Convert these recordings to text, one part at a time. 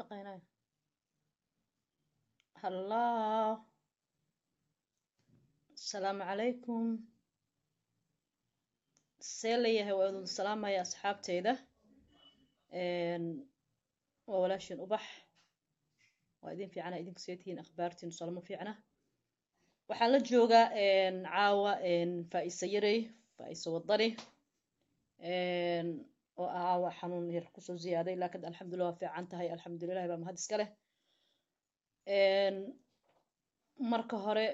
shaqeynaya hallah asalaamu calaykum see leeyahay waa idin salaamaya asxaabteyda waa walaashiin ubax waa idin fiicana idinku seetihiin akhbaartiin salamo fiicna waxaan la joogaa caawa faaiise yarey faaiise wadani oo ah aawa xanuun yar kusoo ziyaaday laakiin alxamdulilah waa fiican tahay alxamdulilah baa mahad iska leh marka hore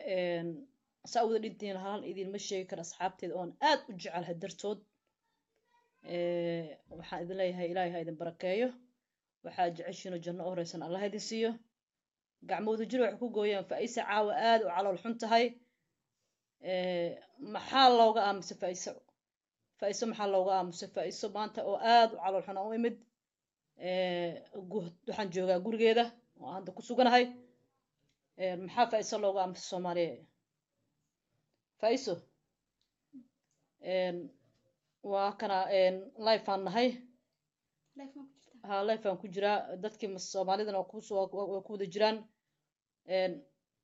saa uda dhintiin halan idiinma sheegi karo asxaabteeda oon aad u jecelahay dartood waxaan idin leeyahay ilaahay ha idin barakeeyo waxaad jeceshiinoo janno u horeysan allah idin siiyo gacmooda jir wax ku gooyaan faa'iise caawa aad u calool xun tahay maxaa looga aamisa faa'iise faa maxaa looga aamusay faa maanta oo aad u caloolxuna u imid waxaan joogaa gurigeeda oo hadda ku suganahay maxaa faa-iso looga aamusay soomaaliya faa waa kana lifeaan nahay ha lifeaan ku jiraa dadkii soomaalidana waa ku wada jiraan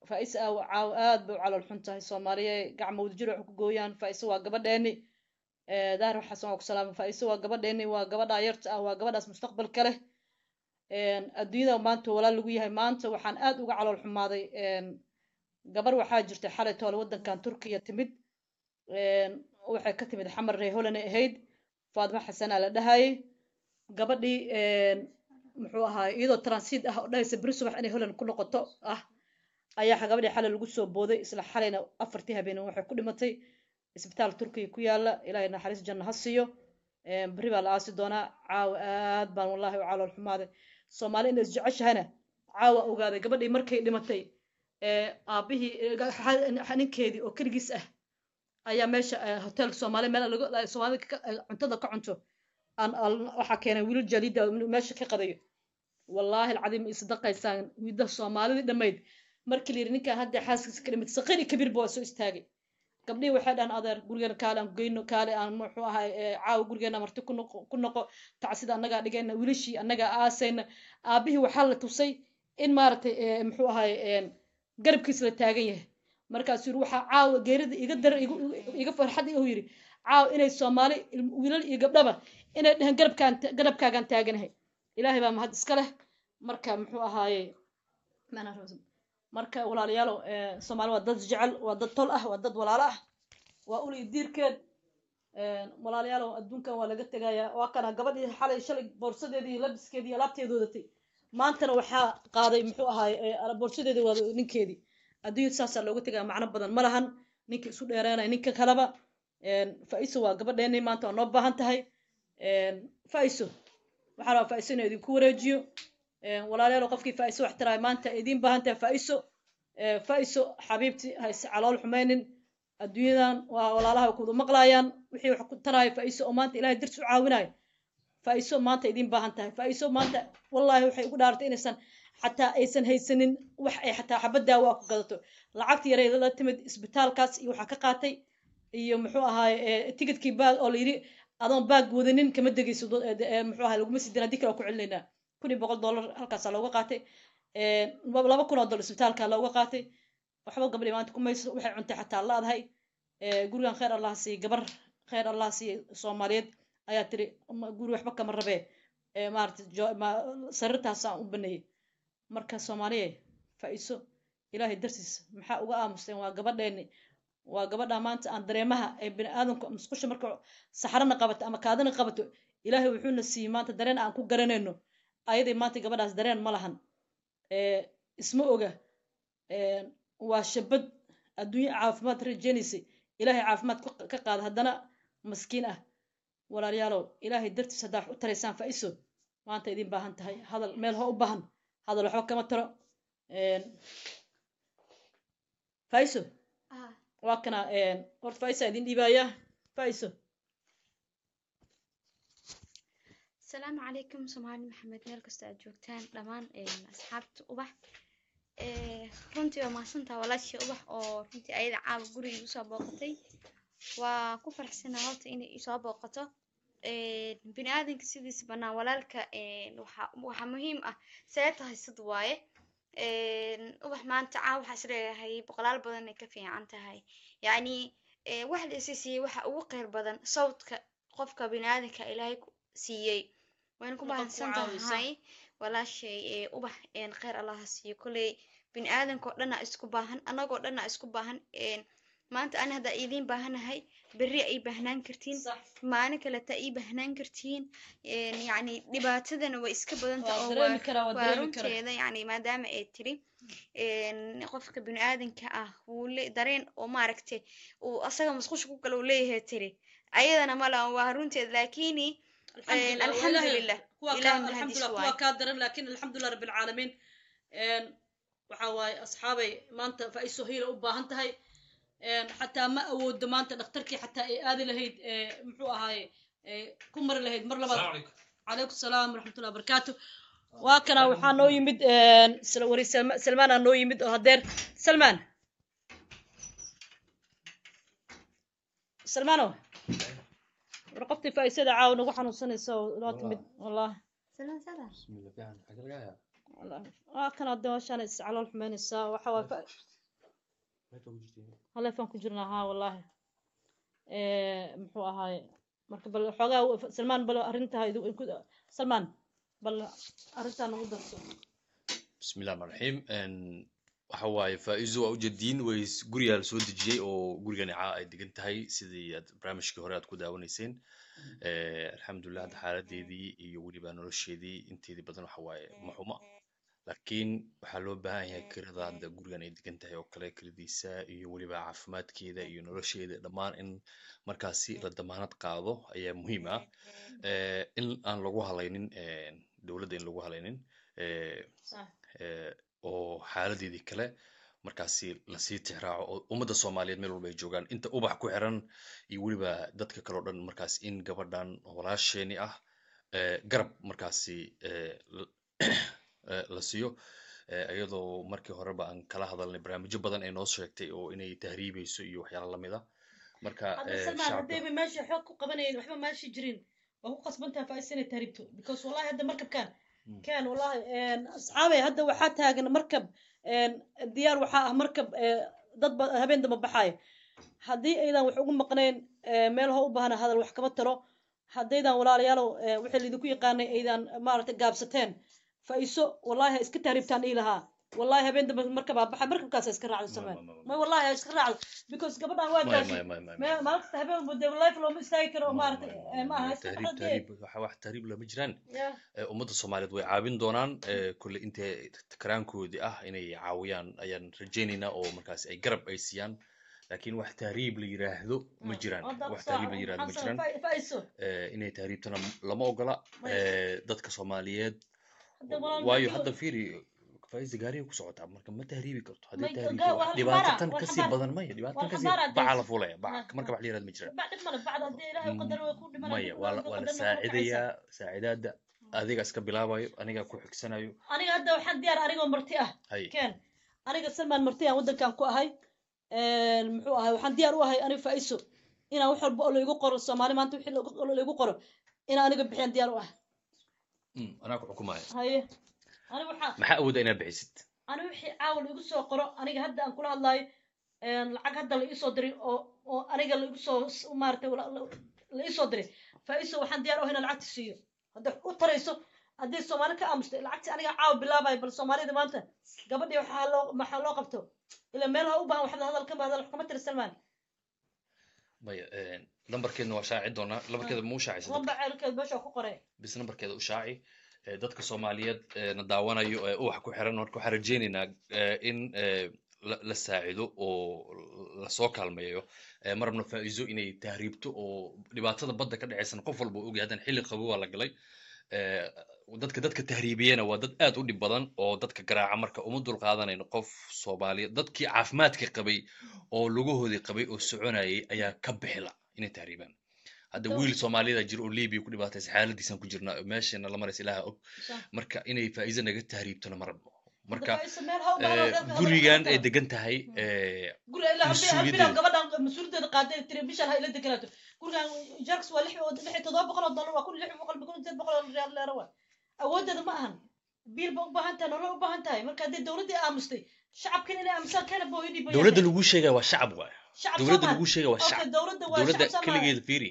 faa-iso aad bay u calool xun tahay soomaaliya gacmawda jir wax ku gooyaan faa waa gabadheeni daahir xasan waa ku waa gabadheeni waa gabadhaa yarta ah waa gabadhaas mustaqbalka leh adduunyada maanta walaal lagu yahay maanta waxaan aad uga calool xumaaday gabar waxaa jirta xalay toole waddankan turkiya timid waxay ka timid xamar reeholane ahayd faadimo xasana la dhahayay gabadhii muxuu ahaa iyadoo transiid ah oo dhahaysa beri subax inay holand ku noqoto ah ayaa gabadhii xalay lagu soo booday isla xalayna afartii habeen waxay ku dhimatay isbitaal turkiga ku yaala ilaahay naxariis janno ha siiyo berri baa la aasi doonaa caawa aad baan wallahi u calool xumaaday soomaali inay isjeceshahana caawa ogaaday gabadhii markay dhimatay aabihii ninkeedii oo keligiis ah ayaa meesha hoteelka soomaali meel soomaalida cuntada ka cunto waxaa keenay wiilal jaliida ah meesha ka qadayo wallaahi alcadiim isdaqaysaan wiida soomaalidii dhammayd markii la yidhi hadda xaaskiisa ka dhimatay saqiri kabiir buu soo istaagay gabdhihii waxay dhahan adeer gurigeena kaale aan geyno kaale aan muxuu ahay caawa gurigeena marti ku noqo tacsida annagaa dhigayna wiilashii annagaa aasayna aabihii waxaa la tusay in maaragtay muxuu ahay garabkiisa la taagan yahay markaasu yiri waxaa caawa geerida iga dar iga farxad u yiri caawa inay soomaali wiilal iyo gabdhaba inay dhehen garabkaan garabkaagaan taaganahay ilaahay baa mahad iska leh marka muxuu ahaaye maanaa marka walaalayaalo soomaalia waa dad jecel waa dad tol ah waa dad walaalo ah waa ulay diirkeed walaalayaalo adduunkan waa laga tegayaa waa kana gabadhii xalay shalay boorsadeedii labiskeedii alaabteedu maantana waxaa qaaday muxuu ahaay boorsadeedi waa ninkeedii adduunyada saasaa looga tegaa macno badan ma lahan ninka isu dheereenaya ninka kaleba faiso waa gabadheeni maanta waa noo baahan tahay faiso waxaa faiso inuu idinku wareejiyo walaaleelo qofkii faaiso wax tiraay maanta idiin baahan tahay faaiso xabiibti hayse calool xumaynin adduunyadan waa walaalaha kudu maqlaayaan wixii wax ku taraaya faaiso oo maanta ilahay dirs u caawinayo faaiso maanta idiin baahan tahay faaiso maanta wallahi waxay ugu dhaartay inaysan xataa aysan haysanin wax ay xataa xabad daawo a ku gadato lacagta yaray la timid isbitaalkaas iyo waxaa ka qaatay iyo muxuu ahaaye tikidkii baag oo la adoon baag wadanin kama degayso muxuu ahay laguma sii haddii kale waa ku celinaynaa kun iyo boqol dollar halkaasa looga qaatay laba kun oo dollar isbitaalka looga qaatay waxba gabadhi maanta kumayso waxay cuntay xataa laadahay gurigan kheyr allah siiye gabar kheyr allah siiye soomaaliyeed ayaa tiri guri waxba kama rabee sarirtaasaan u baneeyey marka soomaaliye faa ilaahay dartiis maxaa uga aamusteen waa gabadheeni waa gabadha maanta aan dareemaha ee bini aadanku musqusha marka saxarana qabato ama kaadina qabato ilaahay wuxuuna siiyey maanta dareen aan ku garanayno ayaday maanta gabadhaas dareen ma lahan isma oga waa shabad adduunye caafimaad rajeynaysa ilaahay caafimaad ka qaada haddana maskiin ah walaalayaalow ilaahay dartiis haddaa wax u taraysaan faiso maanta idin baahan tahay hadal meel ho u baahan hadal waxba kama taro faiso ah. waa kana horta faisa idin dhiibayaa faiso asalaamu calaykum soomaali maxamed meel kasto aad joogtaan dhammaan asxaabta ubax runtii waa mahadsanta walaashii ubax oo runtii ayada caawa guriga igu soo booqatay waa ku faraxsanaa horta inay isoo booqato bini aadanka sidiisa bannaan walaalka waxaa muhiim ah seebta haysad waaye ubax maanta caawa waxaa isleeyahay boqolaal badan ay ka fiican tahay yacni wax la isi siiyey waxa ugu qeyr badan sawdka qofka bini aadanka ilaahay siiyey wayna ku baahadsan tahay walaashay ee ubax een kheyr allaha siiyo kolley bini aadankao dhan aa isku baahan annagoo dhan isku baahan maanta ani haddaa iidiin baahanahay beri ay baahnaan kartiin maalin kaletaa ii baahnaan kartiin yacni dhibaatadana way iska badanta oo runteeda yacni maadaama ay tiri qofka bini aadanka ah wuu dareen oo maaragte uu asaga masqusha ku kale uu leeyahay tiri ayadana mala waa runteeda laakini الحمد, الحمد لله هو الحمد لله هو كادر لكن الحمد لله رب العالمين waxa waaye asxaabay maanta faiso hiila u baahan tahay xataa ma awoodo maanta dhakhtarkii xataa ay aadi lahayd muxuu ahaaye ku mari lahayd mar labaad calaykum salaam waraxmatullahi barakaatu waa kana waxaa noo yimid wari salmaana noo yimid oo hadeer salmaan salmaano war qoftiifa isada caawan ugu xanuunsanaysa loo timid wallahi kanaad meeshaan is calool xumeynaysaa waxa haleefaan ku jirna haa wallaahi eh, muxuu ahaaye marka bal xoogaa salmaan bal arrintaa salmaan bal arrintaa nagu darso bismi illah waxa waaye faa-iizo waa ujadiin way gurigaa la dejiyey oo gurigan icaa ay degan tahay sidii aad barnaamijkii hore aad ku daawanayseen eh, alxamdulilah hadda xaaladeedii iyo weliba nolosheedii inteedii badan waxa waaye maxuma laakiin waxaa loo baahan yahay kirada hadda gurigan ay degan tahay oo kale kiradiisa iyo weliba caafimaadkeeda iyo nolosheeda dhammaan in markaasi la damaanad qaado ayaa muhiim ah eh, in aan lagu halaynin eh, dowladda in lagu halaynin oo xaaladeedii kale markaasi lasii tixraaco oo ummadda soomaaliyeed meel walba ay joogaan inta ubax ku xiran iyo weliba dadka kale o dhan markaas in gabadhan walaasheeni ah eh, garab markaasi eh, la siiyo iyadoo eh, markii horeba aan kala hadalnay barnaamijyo badan ay noo sheegtay oo inay tahriibeyso iyo waxyaala lamid a marka meesha xoog ku qabanayn waxba maashi jirin waa ku qasbantaha faaisina tahriibto because wallahi hadda markabkan Hmm. ken wallahi asxaabey hadda waxaa taagan markab diyaar waxaa ah markab e, dad habeen damba baxaya haddii aydan wax ugu maqnayn e, meelho u baahna hadal wax kama taro haddaydan walaalayaalow e, wixii laydinku yaqaanay aydan maaragtay gaabsateen faiso wallahi ha iska taariibtaan ii lahaa wallahi habeen dambe markab abaxa markabkaas iska raacdo samaan may wallahi iska raacdo because gabadhan waa gaashay maalinta habeen dambe life looma istaagi karo maaragtay ma aha wax tahriib lama jiraan ummadda soomaaliyeed way caawin doonaan kule intee takaraankoodii ah inay caawiyaan ayaan rajaynaynaa oo markaas ay garab ay siiyaan lakin wax tahriib la yiraahdo ma hmm, jiraan wax tahriib la yiraahdo ma jiraan inay tahriibtana lama ogola dadka soomaaliyeed waayo hadda fiiri faaiis gaariga ku socotaa marka ma tahriibi karto haddii tahriib dhibaata tan ka sii badan maya dhibaata tan ka sii baca la fuulaya baca marka wax la yirahdo ma jira maya waa la saacidayaa saacidaada adiga iska bilaabayo anigaa ku xigsanayo aniga hadda waxaan diyaar anigoo marti ah keen aniga salmaan marti aan waddankan ku ahay muxuu ahay waxaan diyaar u ahay aniga faaiso inaan wax walba oo laigu qoro soomaali maanta wixii laigu qoro inaan aniga bixiyaan diyaar u ah anaa ku xukumaya haye maxaa awooda inaa bixisid ani wixii caawa laigu soo qoro aniga hadda aan kula hadlaayo lacag hadda la diray oo aniga laigu soo maarata la diray faa waxaan diyar ohay ina lacagti siiyo hadday u tarayso hadday soomaali ka aamusta lacagti aniga caawa bilaabayo bal soomaalida maanta gabadhii waxaa loo qabto ila meelaha u bahan waxba hadal kama hadal kama tiri salmaan maya nambarkeedna waa shaaci doonaa nambarkeeda muu shaacisa meesha ku qoray bis nambarkeeda u shaaci dadka soomaaliyeed na daawanayo ee uwax ku xiran waan waxaan rajeynaynaa in la saacido oo lasoo kaalmeeyo marabna faa'iizo inay tahriibto oo dhibaatada badda ka dhaceysana qof walba ogay haddan xilli qabo waa la galay dadka dadka tahriibiyana waa dad aad u dhib badan oo dadka garaaca marka uma dul qaadanayno qof soomaaliyeed dadkii caafimaadka qabay oo lugahooda qabay oo soconayay ayaa ka bixila inay tahriibaan hadda wiil soomaaliyada jir oo libiya ku dhibaataysa xaaladiisan ku jirna meeshana la marays ilaha og marka inay faa'iido naga tahriibtona ma rabno marka eh, gurigan ay degan tahay hmm. eh, awoodeeda ma ahan biil ba tahay nolol u tahay marka haddee dowladdii aamustay shacabkan inay aamusaan kana booyo dhib lagu sheegaya waa shacab waay dowladda lagu sheega waa shacab dowladda keligeeda fiiri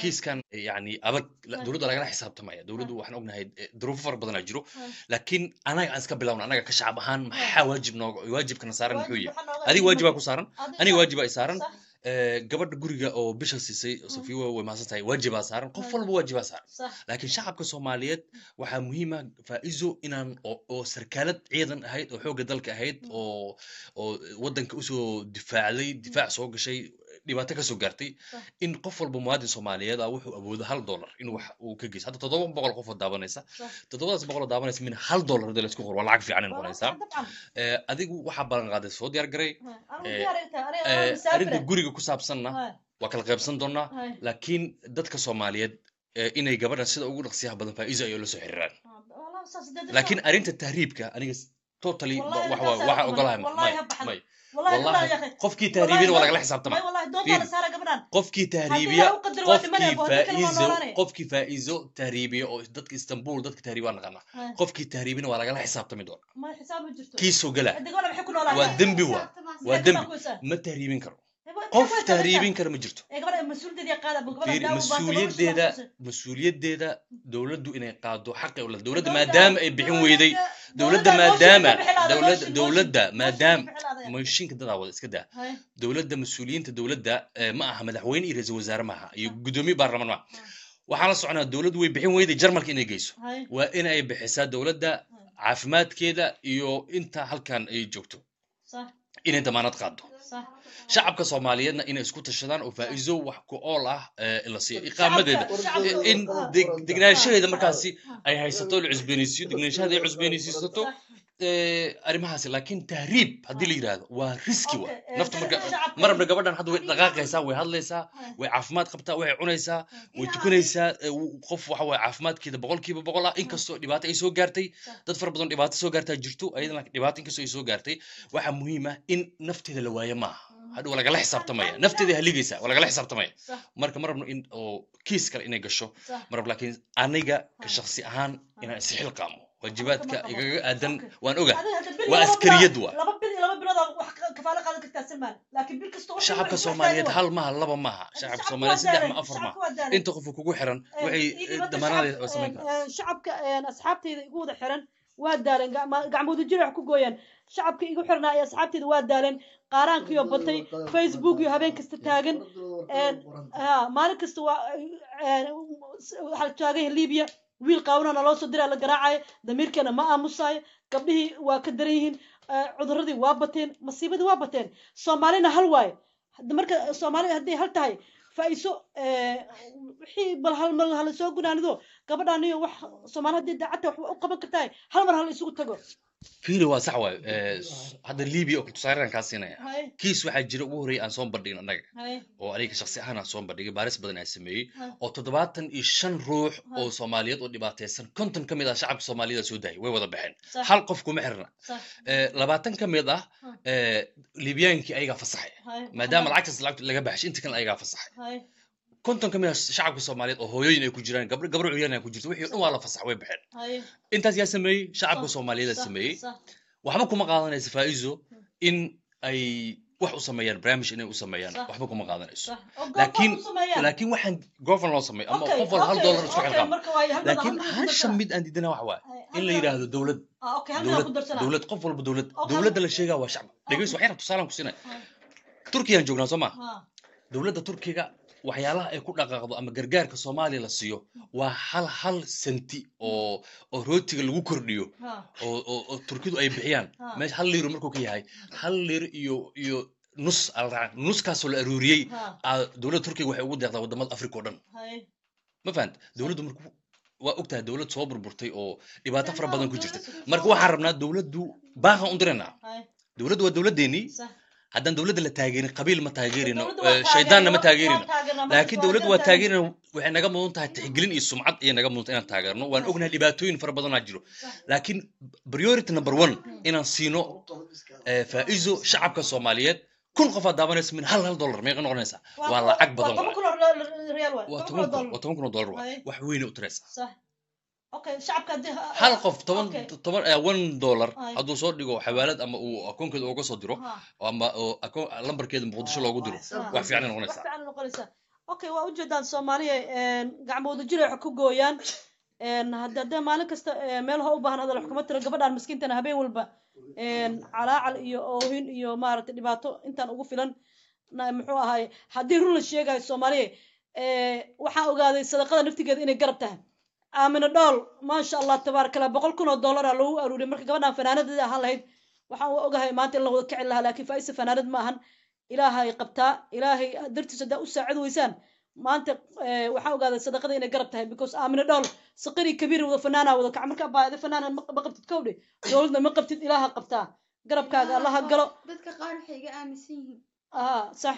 kiiskan yani adag dowladda lagala xisaabtamaya dowladdu waxaan ognahay duruufo fara badanaa jiro laakiin anaga aan iska bilawna anaga ka shacab ahaan maxaa waajib nooga waajibkana saaran muxuu yahay adiga waajibaa ku saaran aniga waajibaa i saaran gabadha guriga oo bisha siisay mm. safiwa way mahadsan tahay waajibaa saaran qof mm. walba waajibaa saaran laakiin shacabka soomaaliyeed waxaa muhiima ah faa'izo inaan oo sarkaalad ciidan ahayd oo xooga dalka ahayd mm. oo oo waddanka usoo difaacday difaac soo gashay dhibaato kasoo gaartay ah. in qof walba muwaadin soomaaliyeed a ah wuxuu awoodo hal dollar in wax uu ka geyso hadda toddoba boqol qof oo daabanaysa ah. toddobadaas boqol oo daabanaysa min hal dollar hadii laisku qoro waa lacag fiican ay noqonaysaa eh, adigu waxaa ballan soo diyaar garay eh, eh, arrinta guriga ku saabsanna waa kala qaybsan doonaa laakiin dadka soomaaliyeed inay gabadha sida ugu dhaqsiyaha badan faa'iiso ayay la soo xiriiraan laakiin arrinta tahriibka aniga totally waxa ogolahay may qofkii tahribiyada waa lagala xisaabtama qofkii tahriibiya qofkii faa'iizo tahriibiya oo dadka istanbul dadka tahriibiya waa naqana qofkii tahriibina waa lagala xisaabtami doona kiisoo gala waa dembi waa waa dembi ma tahriibin karo qof tahriibin kara ma jirto mas-uuliyadeeda mas-uuliyadeeda dowladdu inay qaado xaqi dowladda maadaama ay bixin weyday dowladda maadaama dowladda dowladda maadaam mooshinka dadaa wada iska daa dowladda mas-uuliyiinta dowladda ma aha madaxweyne iyo ra-iisul wasaare maaha iyo guddoomiye baarlamaan maaha waxaan la soconaa dowladdu way bixin weyday jarmalka inay geyso waa in ay bixisaa dowladda caafimaadkeeda iyo inta halkan ay joogto inay damaanad qaado shacabka soomaaliyeedna inay isku tashadaan oo faa'iizo wax ku ool ah eh, la siiyo iqaamadeeda in degnaanshaheeda markaasi ay haysato la cusbeenaysiiyo degnaanshaheeda ay cusbeenaysiisato arrimahaasi laakiin tahriib haddii la yidhaahdo waa riski wa naftu marmarabna gabadhan hadda way dhaqaaqaysaa way hadlaysaa ah. way caafimaad qabtaa way cunaysaa ah. way ah. tukanaysaa eh, qof waxa waye caafimaadkeeda boqolkiiba boqol ah inkastoo dhibaato ay soo gaartay dad fara badan dhibaato soo gaartaa jirto ayadana dhibaato inkastoo ay soo gaartay waxaa muhiim ah in nafteeda la waayo maaha hadhow waa lagala xisaabtamaya nafteeda haligaysa waa lagala xisaabtamaya marka ma rabno in oo kiis kale inay gasho ma rab laakiin aniga ka shaksi ahaan inaan isxilqaamo waajibaadka igaga aadan waan oga waa askariyad wa shacabka soomaaliyeed hal maha laba maha shacabka soomaaliyeed saddex ma afar maha inta qofu kugu xiran waxay damaanaadaysa waa samayn kartaa shacabka asxaabtayda igu wada xiran waa daaleen gacmoodu jirax ku gooyaan shacabka igu xirnaa iyo asxaabteyda waa daaleen qaaraankiyo batay facebook iyo habeen kasta taagan maalin kasta waa waxaa taagan libiya wiil qaawna naloo soo diraa la garaacay damiirkeena ma aamusaayo gabdhihii waa ka daran yihiin cuduradii waa bateen masiibadii waa bateen soomaalina hal waaye marka soomaali hadday hal tahay fa'iso wixii bal hal mar soo gunaanido gabadhaaniyo wax soomaali hadday daacadta wax u qaban kartahay hal mar hal isugu tago firi waa sax waay eh, hadda libia oo kultusaaraan kaa siinaya kiis waxaa jira ugu horreya aan soo bandhigin annaga oo aniga shaksi ahaan aan soo bandhigay baaris badan aan sameeyey oo toddobaatan iyo shan ruux oo soomaaliyeed oo dhibaataysan konton ka mid ah shacabka soomaaliyed aa soo daayay way wada baxeen hal qof kuma xirna eh, labaatan ka mid ah eh, libyaankii ayagaa fasaxay maadaama lacagtaas lacagtu laga baxshay inta kan ayagaa fasaxay konton ka mid a ah shacabka soomaaliyeed oo hooyooyin ay ku jiraan gabdho gabdho curyaan ku jirto wixii o dhan waa la fasax way baxeen intaas yaa sameeyey shacabka soomaaliyeedaa sameeyey waxba kuma qaadanayso faa'iizo hmm. in ay wax u sameeyaan barnaamij inay u sameeyaan waxba kuma qaadanayso oh, laakiin laakiin waxaan goofan loo sameeyo ama qof walba hal dollar isku xilqaam laakiin hasha mid aan diidana wax waaye in la yidhaahdo dowlad ah, dowlad qof walba dowlad dowladda la sheegaa waa shacba dhegeyso waxyar tusaalaan ku siinaya ah. turkiyaan joognaa soo maa dowladda turkiga waxyaalaha ay ku dhaqaaqdo ama gargaarka soomaaliya la siiyo waa hal hal senti oo oo rootiga lagu kordhiyo oo turkidu ay bixiyaan meesha hal liiro markuu ka yahay hal liiro iyo iyo nus alraac nuskaasoo la aruuriyey dowladda turkiga waxay ugu deeqdaa wadamada africa o dhan ma fahant dowladdu marku waa ogtahay dowlad soo burburtay oo dhibaato fara badan ku jirta marka waxaan rabnaa dowladdu baahan u dirayna dowladdu waa dowladdeenii haddaan dowladda la taageerin qabiil ma taageerino shaydaanna ma taageerino laakiin dowladda waa taageerina waxay naga mudan tahay tixgelin iyo sumcad iyo naga mudan inaan taageerno waan ognahay dhibaatooyin fara badanaa jiro laakiin priority number one inaan siino faa'izo shacabka soomaaliyeed kun qofaad daabanaysa min hal hal dollar meeqa noqonaysaa waa lacag badan waa toban kun oo dollar wax weyna u taraysaa hal qof toban toban eh, one dollar hadduu soo dhigo xawaalad ama uu akoonkeeda uga soo diro ama lambarkeeda muqdisho loogu diro wax fiican noqonaysaa okay waa ujeedaan soomaaliya gacmooda jir ay wax ku gooyaan hadee maalin kasta meel ha u baahan hadal wax kama tiro gabadhaan miskiintana habeen walba calaacal iyo oohin iyo maaragtay dhibaato intaan ugu filan muxuu ahaay haddii run la sheegayo soomaaliya eh, waxaa ogaaday sadaqada naftigeeda inay garab tahay aamina dhool maasha allah tabaarak allah boqol kun oo dollar aa lagu aruuriya marka gabadhaan fanaanadeeda ahaan lahayd waxaan u ogahay maanta in la wada kicin lahaa laakiin faaisa fanaanad ma ahan ilaahay qabtaa ilaahay dartiis haddaa u saacid weysaan maanta eh, waxaa ogaaday sadaqada inay garab tahay because aamina dhool saqari kabiir wada fanaana wada kac marka abaayada fanaana ma qabtid kowdhe dowladna ma qabtid ilaaha qabtaa garabkaaga allaha galo dadka qaar waxay iga aaminsan yihiin aha sax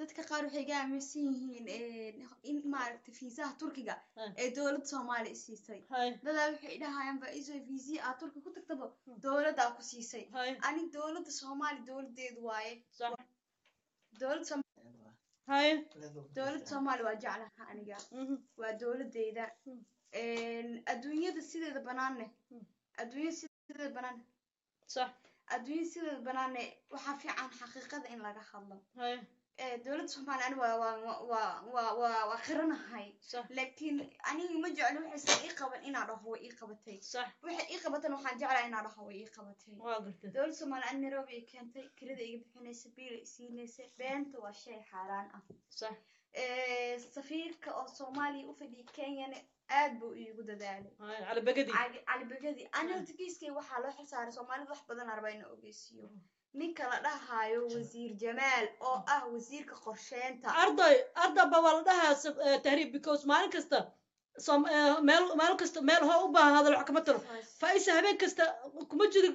dadka qaar waxay ga aaminsan yihiin eh, in maaragtay fiisaha turkiga ee hmm. dowladda soomaaliya siisay dadaa waxay dhahayaanba iso fiisii aad turki ku tagtaba dowladdaa ku siisay anig dowladda soomaaliya dowladeedu waaye dowladda soomaaliya waa jeclaha aniga mhm. waa dowladeyda hmm. adduunyada sideeda banaanne hmm. adduunyada sideeda banaanne adduunyada sideeda banaanne waxaa fiican xaqiiqada in laga hadlo Eh, dowladda somalilan waa qiranahay laakiin anigi ma jeclo waxaysan ii qaban inaa dhaho way ii qabatay waxay ii qabatana waxaan jeclaa inaa dhaho way ii qabatay dowladda somalilan nairobi ay keentay kirada iga bixinaysa biila isiinaysa beenta waa shay xaaraan ah eh, safiirka oo soomaaliya u fadhiya kenyana aad buu iigu dadaalay calibegadi aniga waxaa loo xilsaaray soomaalida wax badan arba ina ogeysiiyo mm ninka la dhahayo wasiir jamaal oo mm. ah wasiirka qorsheynta arday ardaba waa la dhahaa eh, tahriib because maalin kasta eh, meel kasta meel hoo u baahan hadal wax kama talo faaisa habeen kasta kuma jiri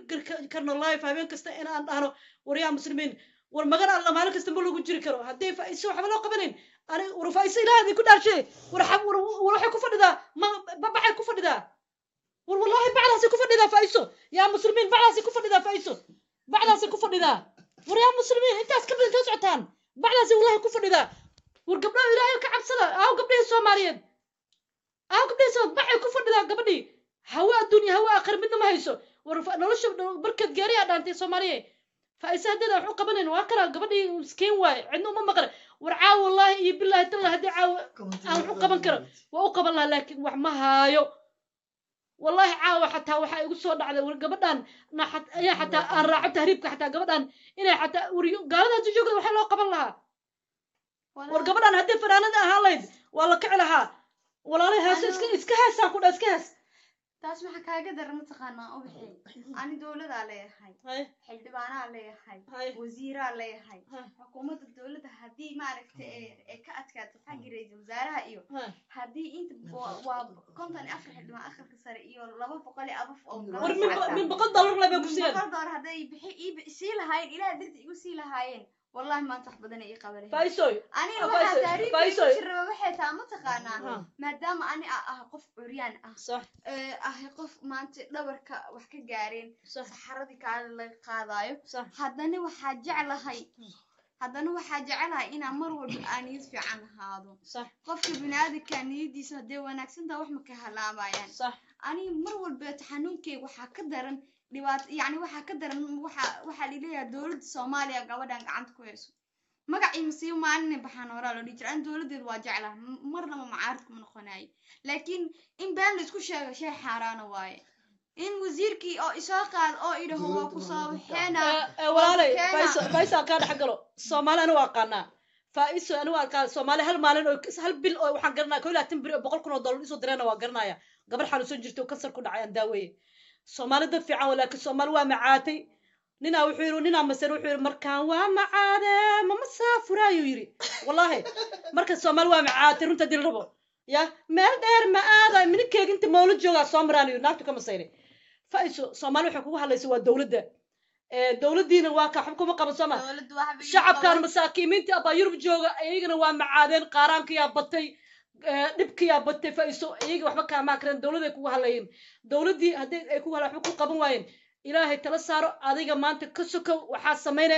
karno life habeen kasta inaan dhahno waryaa muslimiin war magan alla maalin kasta ma lagu jiri karo haddii faaisa waxba loo qabanayn ani war faaisa ilaahay ku dhaarshay war waxay ku fadhidaa ma ku fadhidaa war wallahi bacdaasay ku fadhidaa faa'iso yaa muslimiin bacdaasay ku fadhidaa faa'iso bacdaasay ku fadhidaa waryaa muslimiin intaas ka badan kaa socotaan bacdaasay wallahi ku fadhidaa war gabdhoo ilaahay ka cabsada aaw gabdhahii soomaaliyeed aaw gabdhahii soomaaliyeed baxay ku fadhidaa gabadhii hawa adduunya hawa aakhir midna ma hayso war nolosha barkeed gaariyaa dhaantay soomaaliye faa'iise haddeeda wax u qabanayn waa kana gabadhii miskiin waaye cidna uma maqle war caawa wallaahi iyo bilaahi talla haddii caawa aan wax u qaban karo waa u qaban lahaa laakiin wax ma haayo wallahi caawa xataa waxaa igu soo dhacday war gabadhan inay xataa aan raaco tahriibka xataa gabadhan inay xataa wariyo gaaladaasi joogada waxaa loo qaban lahaa war gabadhan haddii fanaanada ahaan layd waa la kici lahaa walaalahaas iska iska heesaa ku dha iska hees taas waxa kaaga dara mataqaanaa obixi ani dowladaa leeyahay xildhibaanaa leeyahay wasiiraa leeyahay xukuumadda dowladda haddii maaragta ee ka adkaatay xaggi ra-iisul wasaaraha iyo haddii inta waa konton iyo afar xildhibaan akhirka sare iyo laba boqol iyo abaf oo min boqol dolar hadday bixi sii lahaayeen ilaah darti igu sii lahaayeen wallahi maanta wax badan ay qabanayaan aniga waxay taa mataqaanaa maadaama ani ah qof curyaan ah ah qof maanta dhabarka wax ka gaareen saxaradi kaale laga qaadaayo hadana waxaa jeclahay haddana waxaa jecelahay inaan mar walba aa niyad fiican lahaado qofka biniaadamka niyadiisa hadday wanaagsan taha wax ma ka halaabayaan aniga mar walba taxanuunkeyga waxaa ka daran dhibaato yani waxaa ka daran waxaa lileeyaha dowladda soomaaliya gabadhan gacanta ku hayso magacii masiibo maalina baxaan horaa loo dhii jira an dowladdeed waa jeclaa marnaba macaarad kuma noqonayo laakiin in been laisku sheego shay xaaraana waaye in wasiirkii oo isoo qaad oo idhaho waa kusoo ah, eh, eh, walaalay ah. kaa dhex galo soomaali anu aqaanaa faiso anu aqaan soomaali hal maalin oo hal bil oo waxaan garanaya koo laatan beri oo boqol kun oo dollar isoo direena waa garanaya gabar xanuunsan jirta oo kansar ku dhacay aan daaweeye soomaali dad fiican laakiin soomaali waa macaatay ninaa wuxuu yii ninaa masar wuxuu yii markaan waa macaade mama saafura ayuu wallaahi marka soomaali waa macaatay runta dil rabo ya meel dheer ma aada minikeyga inta mawla joogaa soo maraan naagtu ka masayray faiso soomaali waxay kugu hadlaysa waa dowladda dowladdiina waa ka xub kuma qaban sooma shacabkan masaakiimiintii abaa yurub jooga iyagana waa macaadeen qaaraankayaa batay Eh, dhibkiyaa batay faiso iyagii waxba kaamaa kareen dowladay kugu hadlayeen dowladdii haddii ay kugu hadla waxba ku qaban waayeen ilaahay tala saaro adiga maanta ka sokow waxaa samayne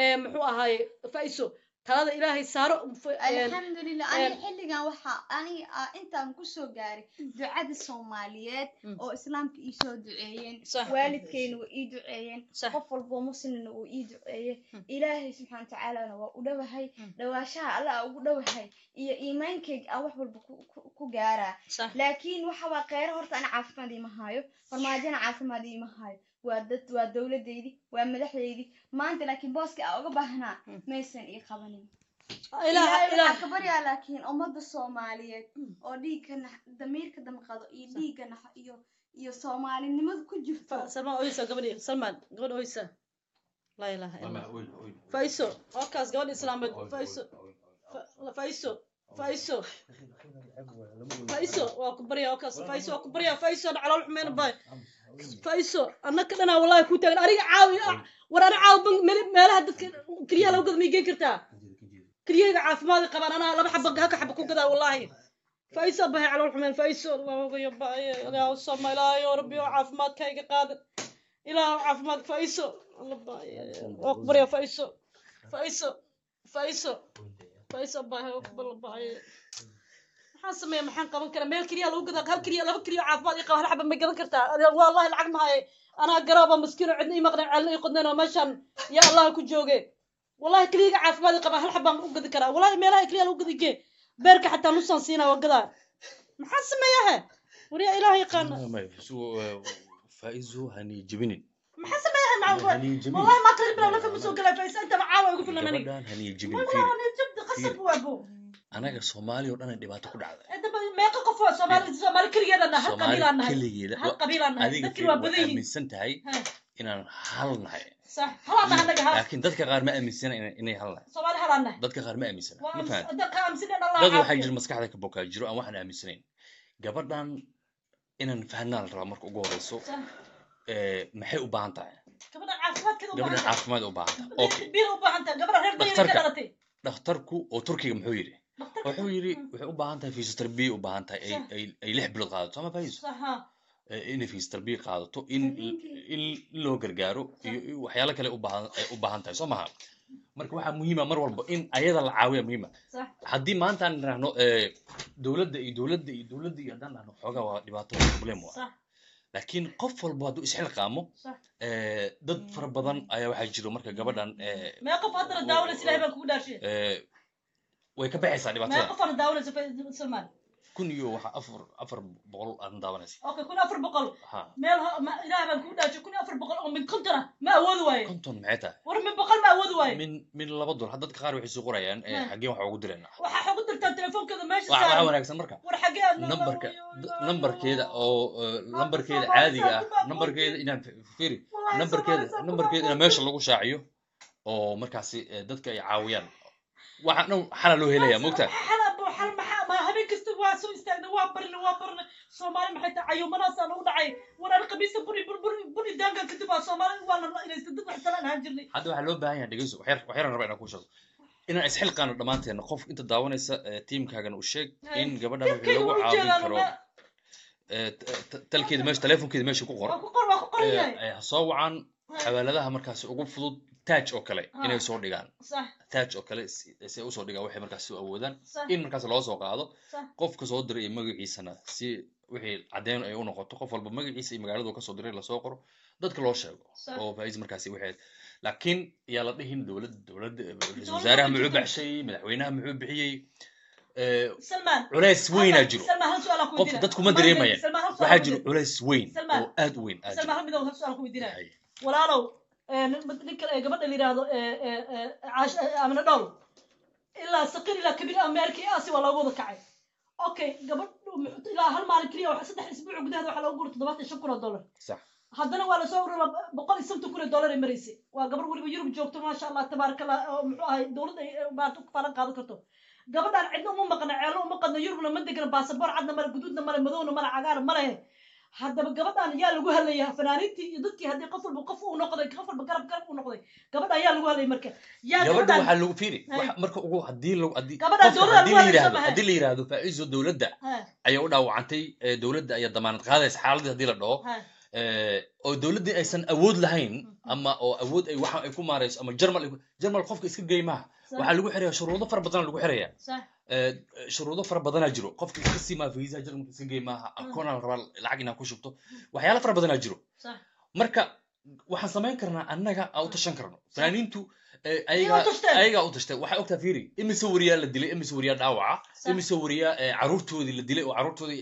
eh, muxuu ahaaye faiso talada ilaahay saaro um, alxamdulilah ani xilligan waxa ani intaan kusoo gaaray ducada soomaaliyeed mm. oo islaamka soo duceeyeen waalidkeyna waa ii duceeyeen qof walbo muslimna uu ii duceeyey mm. ilaahay subxaana watacaalana waa u dhowahay mm. dhawaashaha allah ugu dhowahay iyo iimaankeyga aan wax walba ku gaaraa laakiin waxa waa kheyro horta ana caafimaad iima haayo caafimaad iima waa dowladeydi waa madaxdeydi maanta laakiin booska a uga baahnaa hmm. maysan ii qabanin waxaa ka baryaa laakiin ummadda soomaaliyeed hmm. oo dhiigga damiirka damqado iyo dhiigga naxo iyo iyo soomaalinimada ku jirto salmaan oysa faiso annaka dhanaa wallahi ku taagan ariga caawi war ana caawi meelaha dadka kelyaha lagu gada may geen kartaa kelyahiga caafimaad qabaan anaa laba xaba haka xaba ku gadaa wallahi faiso bahay calool xumeen faiso laogayo baaye rabbi oo caafimaadka iga qaadan ilaahu caafimaad faiso aqbariyo faiso faiso faiso faiso bahay aqbal baaye maxaan sameeya maxaan qaban karaa meel keliya lagu gadaa hal keliya laba keliya caafimaad ii qaba hal xaba ma gadan kartaa wallahi lacag mahaye anaa garaaba miskiino cidna ii maqneen calna ii qodneen oo meeshan yaa allah ku jooge wallahi keliyaga caafimaad ii qaba hal xabaan u gadi karaa wallahi meelaha keliya lagu gadi gee beerka xataa nusaan siinaa waa gadaa maxaan sameeyahe wariya ilaah yaqaana uh, faa'izu hani jibinin wallahi ma kala lafa ma soo galay faa'is inta igu filan anaga soomaali o dhan dhibaato ku dhacdayaaminsan eh, tahay inaan hal nahay laakiin dadka qaar ma aaminsana inay hal dadka qaar ma aaminsana waxaa jira maskaxda ka bokaa jiro aan waxaan aaminsanayn gabadhan inaan fahnaa la rabaa marka ugu horeyso eh, maxay u baahan tahay gabadhan caafimaad u baahan tahay dhakhtarku oo turkiga muxuu yidhi wuxuu yiri mm. waxay u baahan tahay fiistar b u baahan tahay ay lix bilood qaadato ama bais e, inay fiistar b qaadato in in loo gargaaro iyo waxyaalo kale ubaahan ay u baahan tahay soo maha marka waxaa muhiima mar walba in ayada la caawiya muhiima haddii maanta aan dhahno e, dowladda iyo dowladda iyo dowladda iyo haddaan dhahno xoogaa waa dhibaato problem waa ah. laakiin qof walba hadduu isxilqaamo e, dad fara badan ayaa waxaa jiro marka mm. gabadhan way ka baxaysaa dhibaatada qofaan daawanayso soomaali kun iyo waxa afar afar boqol aadan daawanaysa okay kun afar boqol meel ilaah baan kuu dhaajiyo kun afar boqol oo min konton ah ma awoodi waaye konton maxay tahay war min boqol ma awoodi waaye min min laba dolar dadka qaar waxay soo qorayaan eh, xaggeen waxa ugu direen waxaa ugu dirtaan telefoonkeeda meesha saaran waxaa wanaagsan marka war xaggee nambarka nambarkeeda oo eh, nambarkeeda caadiga ah nambarkeeda inaan fiiri nambarkeeda nambarkeeda inaan meesha lagu shaaciyo oo markaasi eh, dadka ay caawiyaan waxaa dhan xala loo helaya mogtaa habeen kasta waa soo istaagna waa barina waa barina soomaali maxay tahay cayuumadaas aan ugu dhacay walaal qamiisa buri burburi buri daangan kadib baa soomaali waa la inaysta dad wax talaan ahaan jirnay hadda waxaa loo baahan yaha dhegeyso waxyaran rabaa inaan kuu sheego inaan isxilqaano dhammaanteena qof inta daawanaysa tiimkaagana u sheeg in gabadhan wixii lagu caawin karo talkeeda meesha telefonkeeda meesha ku qor ha soo wacan xawaaladaha markaasi ugu fudud taaj oo kale inay ah. soo dhigaan taaj oo kale se usoo dhigaan waxay markaas u awoodaan in markaas loosoo qaado qofka soo diray iyo magaciisana si wixii caddeyn ay u noqoto qof walba magaciisa iyo magaaladu kasoo diray lasoo qoro dadka loo sheego oo faaiis markaasi waxay laakiin yaa la dhihin dowlad dowladda eh, ra-isul wasaaraha muxuu baxshay madaxweynaha muxuu bixiyey eh, culays weyna jiro qof dadku ma dareemayaan waxaa jiro culays weyn oo aad u weyn walaalow ninkan gabadha la yidhaahdo amine dhol ilaa sakir ilaa kabir ameerika asi waa looga wada kacay okay gabadh ilaa hal maalin keliya saddex isbuuc gudaheeda waxaa loogu guura toddobaatan shan kun oo dollar haddana waa lasoo urura boqol iyo sabton kun oo dollar ay maraysay waa gabar weliba yurub joogto maasha allah tabaarakallah oo muxuu ahay dowlad ay maarata ku faalan qaadan karto gabadhaan cidna uma maqna ceelo uma qadna yurubna ma degna baasaboor cadna male guduudna male madowna male cagaar male haddaba gabadhaan yaa lagu hadlayaa fanaaniintii iyo dadkii haddii qof walba qof u noqday qof walba garab garab u noqday gabadha ayaa lagu hadlaya marka gabadha waxaa lagu fiiri marka ugu hadii lagu la yidhaahdo faa'iiso dowladda ayay u dhaawacantay eh, dowladda ayaa damaanad qaadaysa xaaladii haddii la dhaho eh, oo dowladdii aysan awood lahayn mm. ama oo awood ay waxa ay ku maarayso ama jarmal jarmal qofka iska gey waxaa lagu xiraya shuruudo fara badana lagu xiraya eh, shuruudo fara badanaa jiro qofka iska simaa fiisa jarmka iska gey maaha mm. akoonaa rabaa lacag inaa ku shubto waxyaala fara badanaa jiro marka waxaan samayn karnaa annaga aan u tashan karno fanaaniintu ayagaa eh, u tashtay waxaa ogtaa fiiri imise wariyaa la dilay imise wariyaa dhaawaca imise wariyaa eh, caruurtoodii la dilay oo caruurtoodii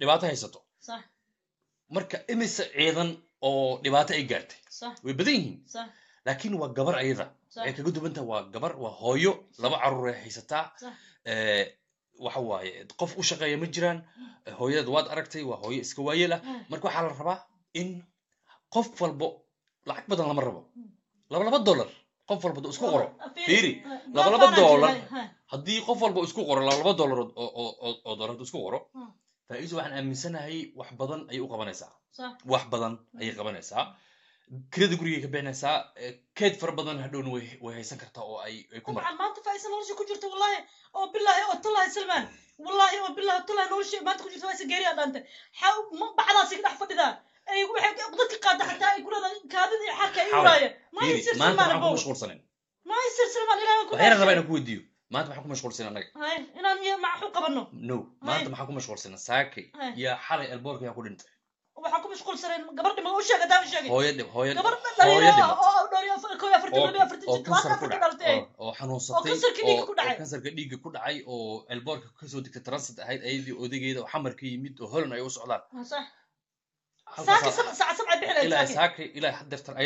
dhibaato haysato marka imise ciidan oo dhibaato ay gaartay way badan yihiin laakiin waa gabar ayada waxay kaga duwantaha waa gabar waa hooyo laba caruuray haysataa waxa waaye qof u shaqeeya ma jiraan hmm. hooyadeed waad aragtay waa hooyo iska waayeel ah hmm. marka waxaa la rabaa in qof walbo lacag badan lama rabo hmm. labalaba dollar qof walba isku qoro fiiri labalaba dollar haddii qof walba isku qoro labalaba dollarood oo dolarad isku qoro faa'iido waxaan aaminsanahay wax badan ayay u qabanaysaa wax badan ayay qabanaysaa kirada guriga ka bixinaysaa keed fara badan hadhowna way haysan kartaa oo ay ku maraan maanta faaisan nolosha ku jirta wallahi oo bilahi oo tallahi salmaan wallahi oo bilahi tallahi nolosha maanta ku jirta faaisan geeriyaa dhaantay xa ma bacdaasi ka dhex fadhidaa ay waxay dadka qaada xataa ay kulada kaadida iyo xarka ay uraaya maayisir salmaan salmaan ilahay rabaa inaan ku weydiiyo maanta maxaan ku mashquulsina annaga inaan iyo maxu qabano no maanta maxaan ku mashquulsina saakay iyo xalay alboorka yaa ku dhintay waxaan ku mashquulsanayn gabardhi u sheega taa sheegay hooyadim hooyadim dhiigga ku dhacay oo elboorka kasoo degtay transit ahayd ayadii odageeda oo xamar ka yimid oo holan ay u socdaan ilaa saaka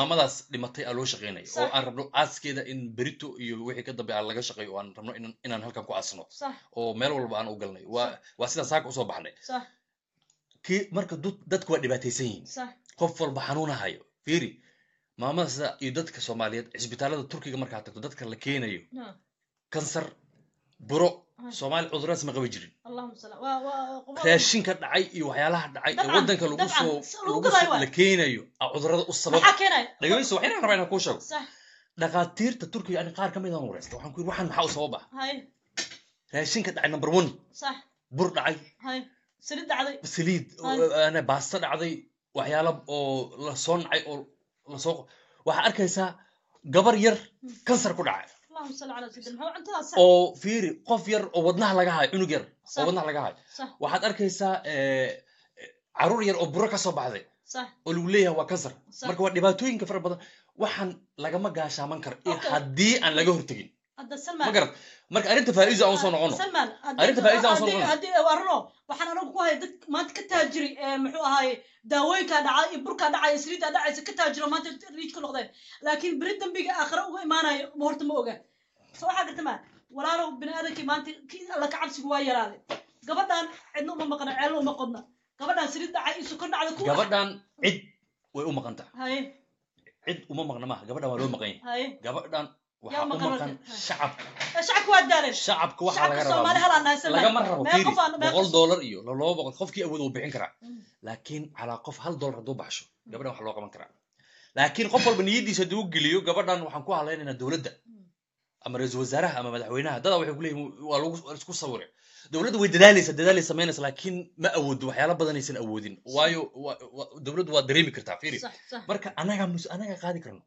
maamadaas dhimatay aa loo shaqaynaya oo aan rabno aaskeeda in berito iyo wixii ka dambe aan laga shaqeeyo oo aan rabno inaan halkan ku aasno oo meel walba aan u galnayo waa sidaan saaka usoo baxnay ki marka dadku waa dhibaataysan yihin qof walba xanuunahayo firi maamada iyo dadka soomaaliyeed cisbitaalada turkiga markaa tagto dadka la keenayo kansar buro soomaaliya cuduraas ma qaban jirin raashinka dhacay iyo waxyaalaha dhacay ee waddanka lagusoola keenayo cudurada u sababa sheego dhakhaatiirta turkiga ani qaar ka mid aan wareysta waxaan ku yiri waxaan maxaa u sababa raashinka dhacay number one bur dhacay saliid dhacday saliid ana baasto dhacday waxyaala oo lasoo nacay oo lasoo waxaa arkaysaa gabar yar hmm. kansar ku dhacay oo fiiri qof yar oo wadnaha laga hayo cunug yar oo wadnaha laga hayo waxaad arkaysaa eh, caruur yar oo buro ka soo baxday oo lagu leeyahay waa kansar marka waa dhibaatooyinka fara badan waxaan lagama gaashaaman karo haddii aan laga hortegin maqarad marka arrinta faa'iida aan soo noqono arrinta faa'iida aan soo noqono haddii arno waxaan anagu ku hayaa dad maanta ka taajiri muxuu ahaaye daawooyinkaa dhacay iyo burkaa dhacay iyo saliiddaa dhacaysa ka taajiro maanta riij ka noqdeen laakiin beri dambiga aakhira uga imaanayo horta ma oga soo waxaa gartama walaalow bini aadankii maanta kii alla ka cabsigu waa yaraaday gabadhaan cidna uma maqna ceelna uma qodna gabadhaan saliid dhacay iyo sokor dhacda ku gabadhaan cid way u maqanta cid uma maqna maaha gabadhaan waa loo maqan yahay gabadhaan boqol dolar iyo laba boqol qofkii awood u bixin karaa mm. laakiin calaa qof hal dolar hadduu baxsho gabadhan wax loo qaban karaa laakiin qof walba niyadiisa hadduu geliyo gabadhan waxaan ku hadlaynaynaa dowladda mm. ama ra-iisul wasaaraha ama madaxweynaha dada waxay kuleeyihin waa laisku sawire dowladdu way dadaalaysa dadaal samaynaysa laakiin ma awoodo waxyaala badanaysan awoodin waayo dowladdu waa dareemi kartaa firi marka anaga anaga qaadi karno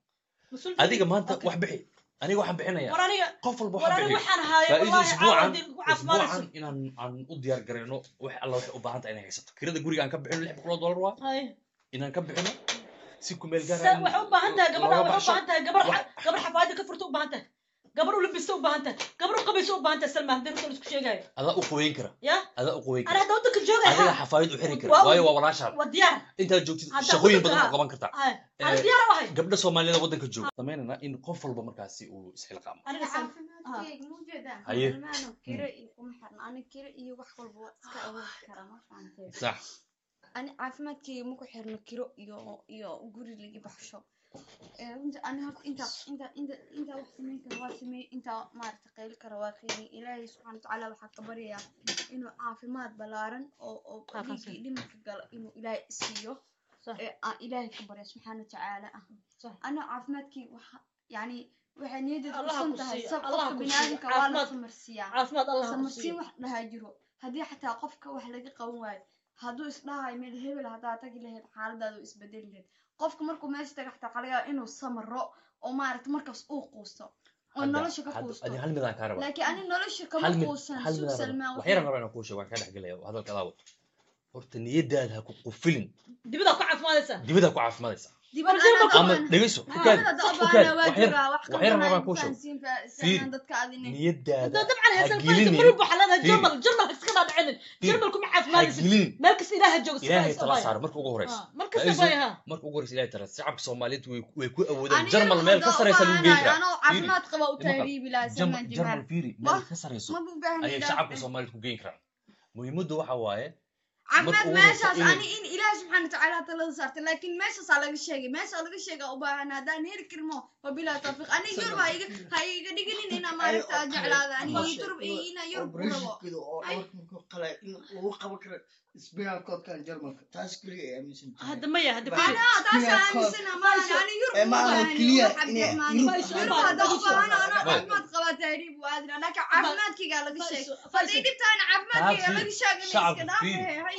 adiga maanta wax bixi aniga waxaan bixinaya qof walba waxaan inaan aan u diyaar garayno wax alla waxay u baahanta inay haysato kirada guriga aan ka bixino lix boqoloo dollar waa inaan ka bixino si kumeel gaara waxay u baahan tahay gabadha waxay u baahan tahay gabar gabar xafaayada ka furta u baahan tahay gabadh labista u baahan tahay gabadh qabaysa u baahan tahay salma haddii runta laisku sheegayo adaa u quweyn kara ya adaa u quweyn kara anaa wadanka joogaya adiga xafaayad u xiri kara waayo waa walaashaa waa diyaar intaad joogtid shaqooyin badan u qaban kartaa ani eh, diyaar u ahay gabdha soomaaliyada wadanka jooga samaynana in qof walba markaasi uu isxilqaamo aniga ah. haye hmm. ah. sax ani caafimaadkayga maku xirno kiro iyo iyo guri lagi baxsho aniga intaa intaa inta intaa wax samayn kara waa sameey intaa maarata qayli kara waa qayli ilaahay subxaana watacaala waxaa ka baryayaa inuu caafimaad ballaaran oo oo qabiilkii dhimirka galo inuu ilaahay siiyo ilaahay ka barya subxaana watacaala ah aniga caafimaadkii waxa yacni waxay niyadeeda kusan tahay sab qofka biniaadanka waa la samarsiiyaa samarsiin wax dhahaa jiro haddii xataa qofka wax laga qaban waayo hadduu isdhahay meel hebel haddaa tagi lahayd xaaladaadu isbedeli lahayd qofka markuu meesha taga xataa waxaa laga yaaba inuu samro oo maaragta markaas uu quusto oo nolosha ka quusto hal midaan kaa rabaa laakiin ani nolosha kama quusan suug salmaan wax yaran rabaa inaan kuu sheego waan kaa dhexgelaya hadalkaadaa wato horta niyadaada ha ku qufilin dibida ku caafimaadaysa dibida ku caafimaadaysa dhegeyso ukaadwaxyar kuu sheeg fiir niyadaada ilaahay tala saaro marka ugu horeysa marka ugu horeysa ilahay tala shacabka soomaaliyeed way ku awoodeen jarmal meel ka sareysa lagu geyn karaa jarmal fiiri meel ka sareyso ayay shacabka soomaaliyeed ku geyn karaan muhiimaddu waxa waaye caafimaad meeshaas ani in ilaah subxaana watacaala talada saartay laakiin meeshaas aa laga sheegay meeshaa laga sheegaa u haddaan heli karmo wabilahi tawfiiq ani yurub ha iga dhiginin inaa maaragta jeclaada ani yurub inaa yurub u laga sheegay dhibtaana caafimaadkayga laga sheegay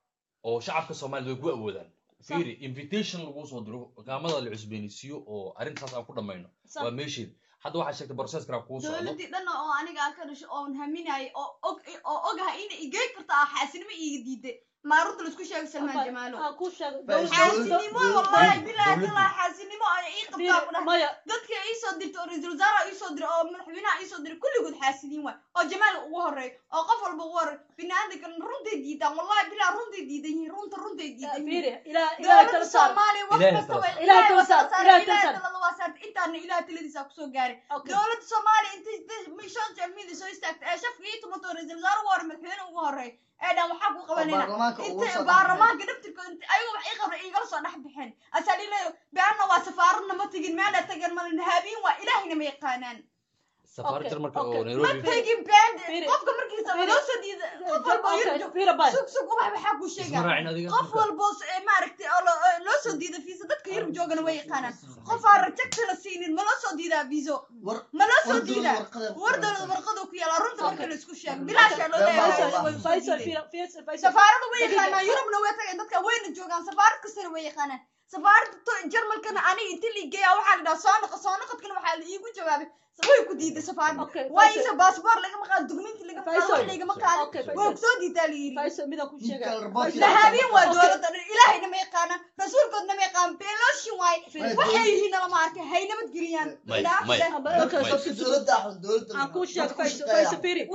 oo shacabka somaliyad way ku awoodaan firi invitation laguu soo diro hogaamada la cusbeenisiiyo oo arrintaas aan ku dhammayno waa meesheed hadda waxaa sheegtay brocess kara kuu socdo dowladdii dhanna oo aniga aan ka dhasho oon haminayay oo og oo ogaha ina igeen karta ah xaasinimo iiga maarunta laisku sheegay salmaan jamaalo xaasinimo wallahi bilaa dadka ii soo dirta oo ra-iisul wasaaraha ii dira oo madaxweynaha ii dira kulligood xaasiniin waay oo jamaal ugu horreey oo qof walba ugu horreey binaadamka runtay diidaan wallahi bilaa runtay diidan yihiin runta runtay diidan intaana ilaha taladiisaa kusoo gaaray dowladda soomaaliya intay jamiida soo istaagtay ee shafka ii tumato ra-iisul wasaare ugu horrey madaxweyne ugu horreey eedhan waxaa ku qabanayna baarlamaanka dhaftirko ayago wax ii qabra igala soo dhex bixeen asaa dhileeyo beana waa safaaradna ma tegin meelaa tageen malin haabiin waa ilaahayna ma yaqaanaan safaartir marka oo nairobi qofka markii soo sadiida qof walba sugsug ubax waxaa ku sheegaa qof walbo maaragtay loo soo diida fiisa dadka yurub joogana way yaqaanaan qofaa rajecta la siinin ma loo soo diidaa fiiso ma loo soo diidaa wardalada warqadoo ku yaala runta marka la isku sheego bilaashaa loo leeyahasafaarada way yaqaanaan yurubna way tagay dadka wayna joogaan safaarad kastana way yaqaanaan safaarada jarmalkana aniga inta liigeeya waxaa la dhaha soo noqo soo noqodkana waxaa la iigu jawaabay way ku diiday safaadiwayse baasboor lagama qaado dukumenti lagama qaado wax lagama qaadin diidaa layidhi lahaabeen waa dowladda dhan ilaahayna ma yaqaanaan rasuulkoodna ma yaqaan beelooshin waaye waxay yihiin lama arkay hay geliyaan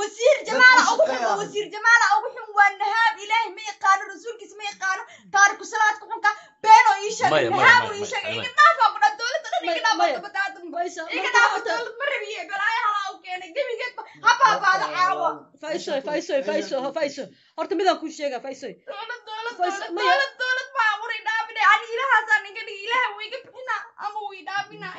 wasiir jamaala ugu xun wasiir jamaala ugu xun waa nahaab ilaahay ma yaqaano rasuulkiis ma yaqaano taariku salaadka xunka beenoo ii sheegay nahaaboo ii sheegay inaafaa ku dowladda adig idhaafada badaadum ma rabiye balaayo halaa u keenay gebigeed ha baabaada caawa faysoy faysoy faysoy faysoy horta midaan kuu sheega faysoy doolad doolad doolad doolad baa abuuray dhaafina ani ilahaasaan iga dhigi ilaha wiiga bixina ama wii dhaafina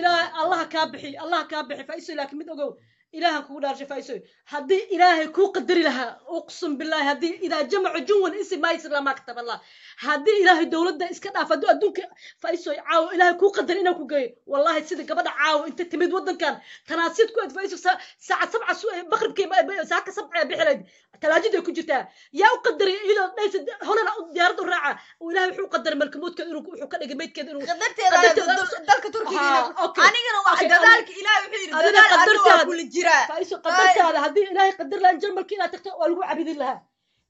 ilaah allaha kaa bixi allaha kaa bixi faysoy laakiin mid ogow ilaahan kugu dhaar shafaaysooy haddii ilaahay kuu qadari lahaa uqsum bilaahi haddii idaa jamacu junwan isi maysir lamaa katab allah haddii ilaahay dowladda iska dhaaf hadduu adduunka faysooy caawo ilaahay kuu qadari inaan ku geeyo wallahi sida gabadha caawo inta timid waddankan tanaasiid ku adfayso saaca sabca baqribkii saaka sabca bixilad talaajida ku jirtaa yaa u qadaray iyadoo holana diyaarada u raaca ilahay wuxuu qadaray malkamoodka wuxuu ka dhigay meydkeeda inuu qadarteedadalka turkigaanigana qadar lahaan jarmalka inaad tagto waa lagu cabidin lahaa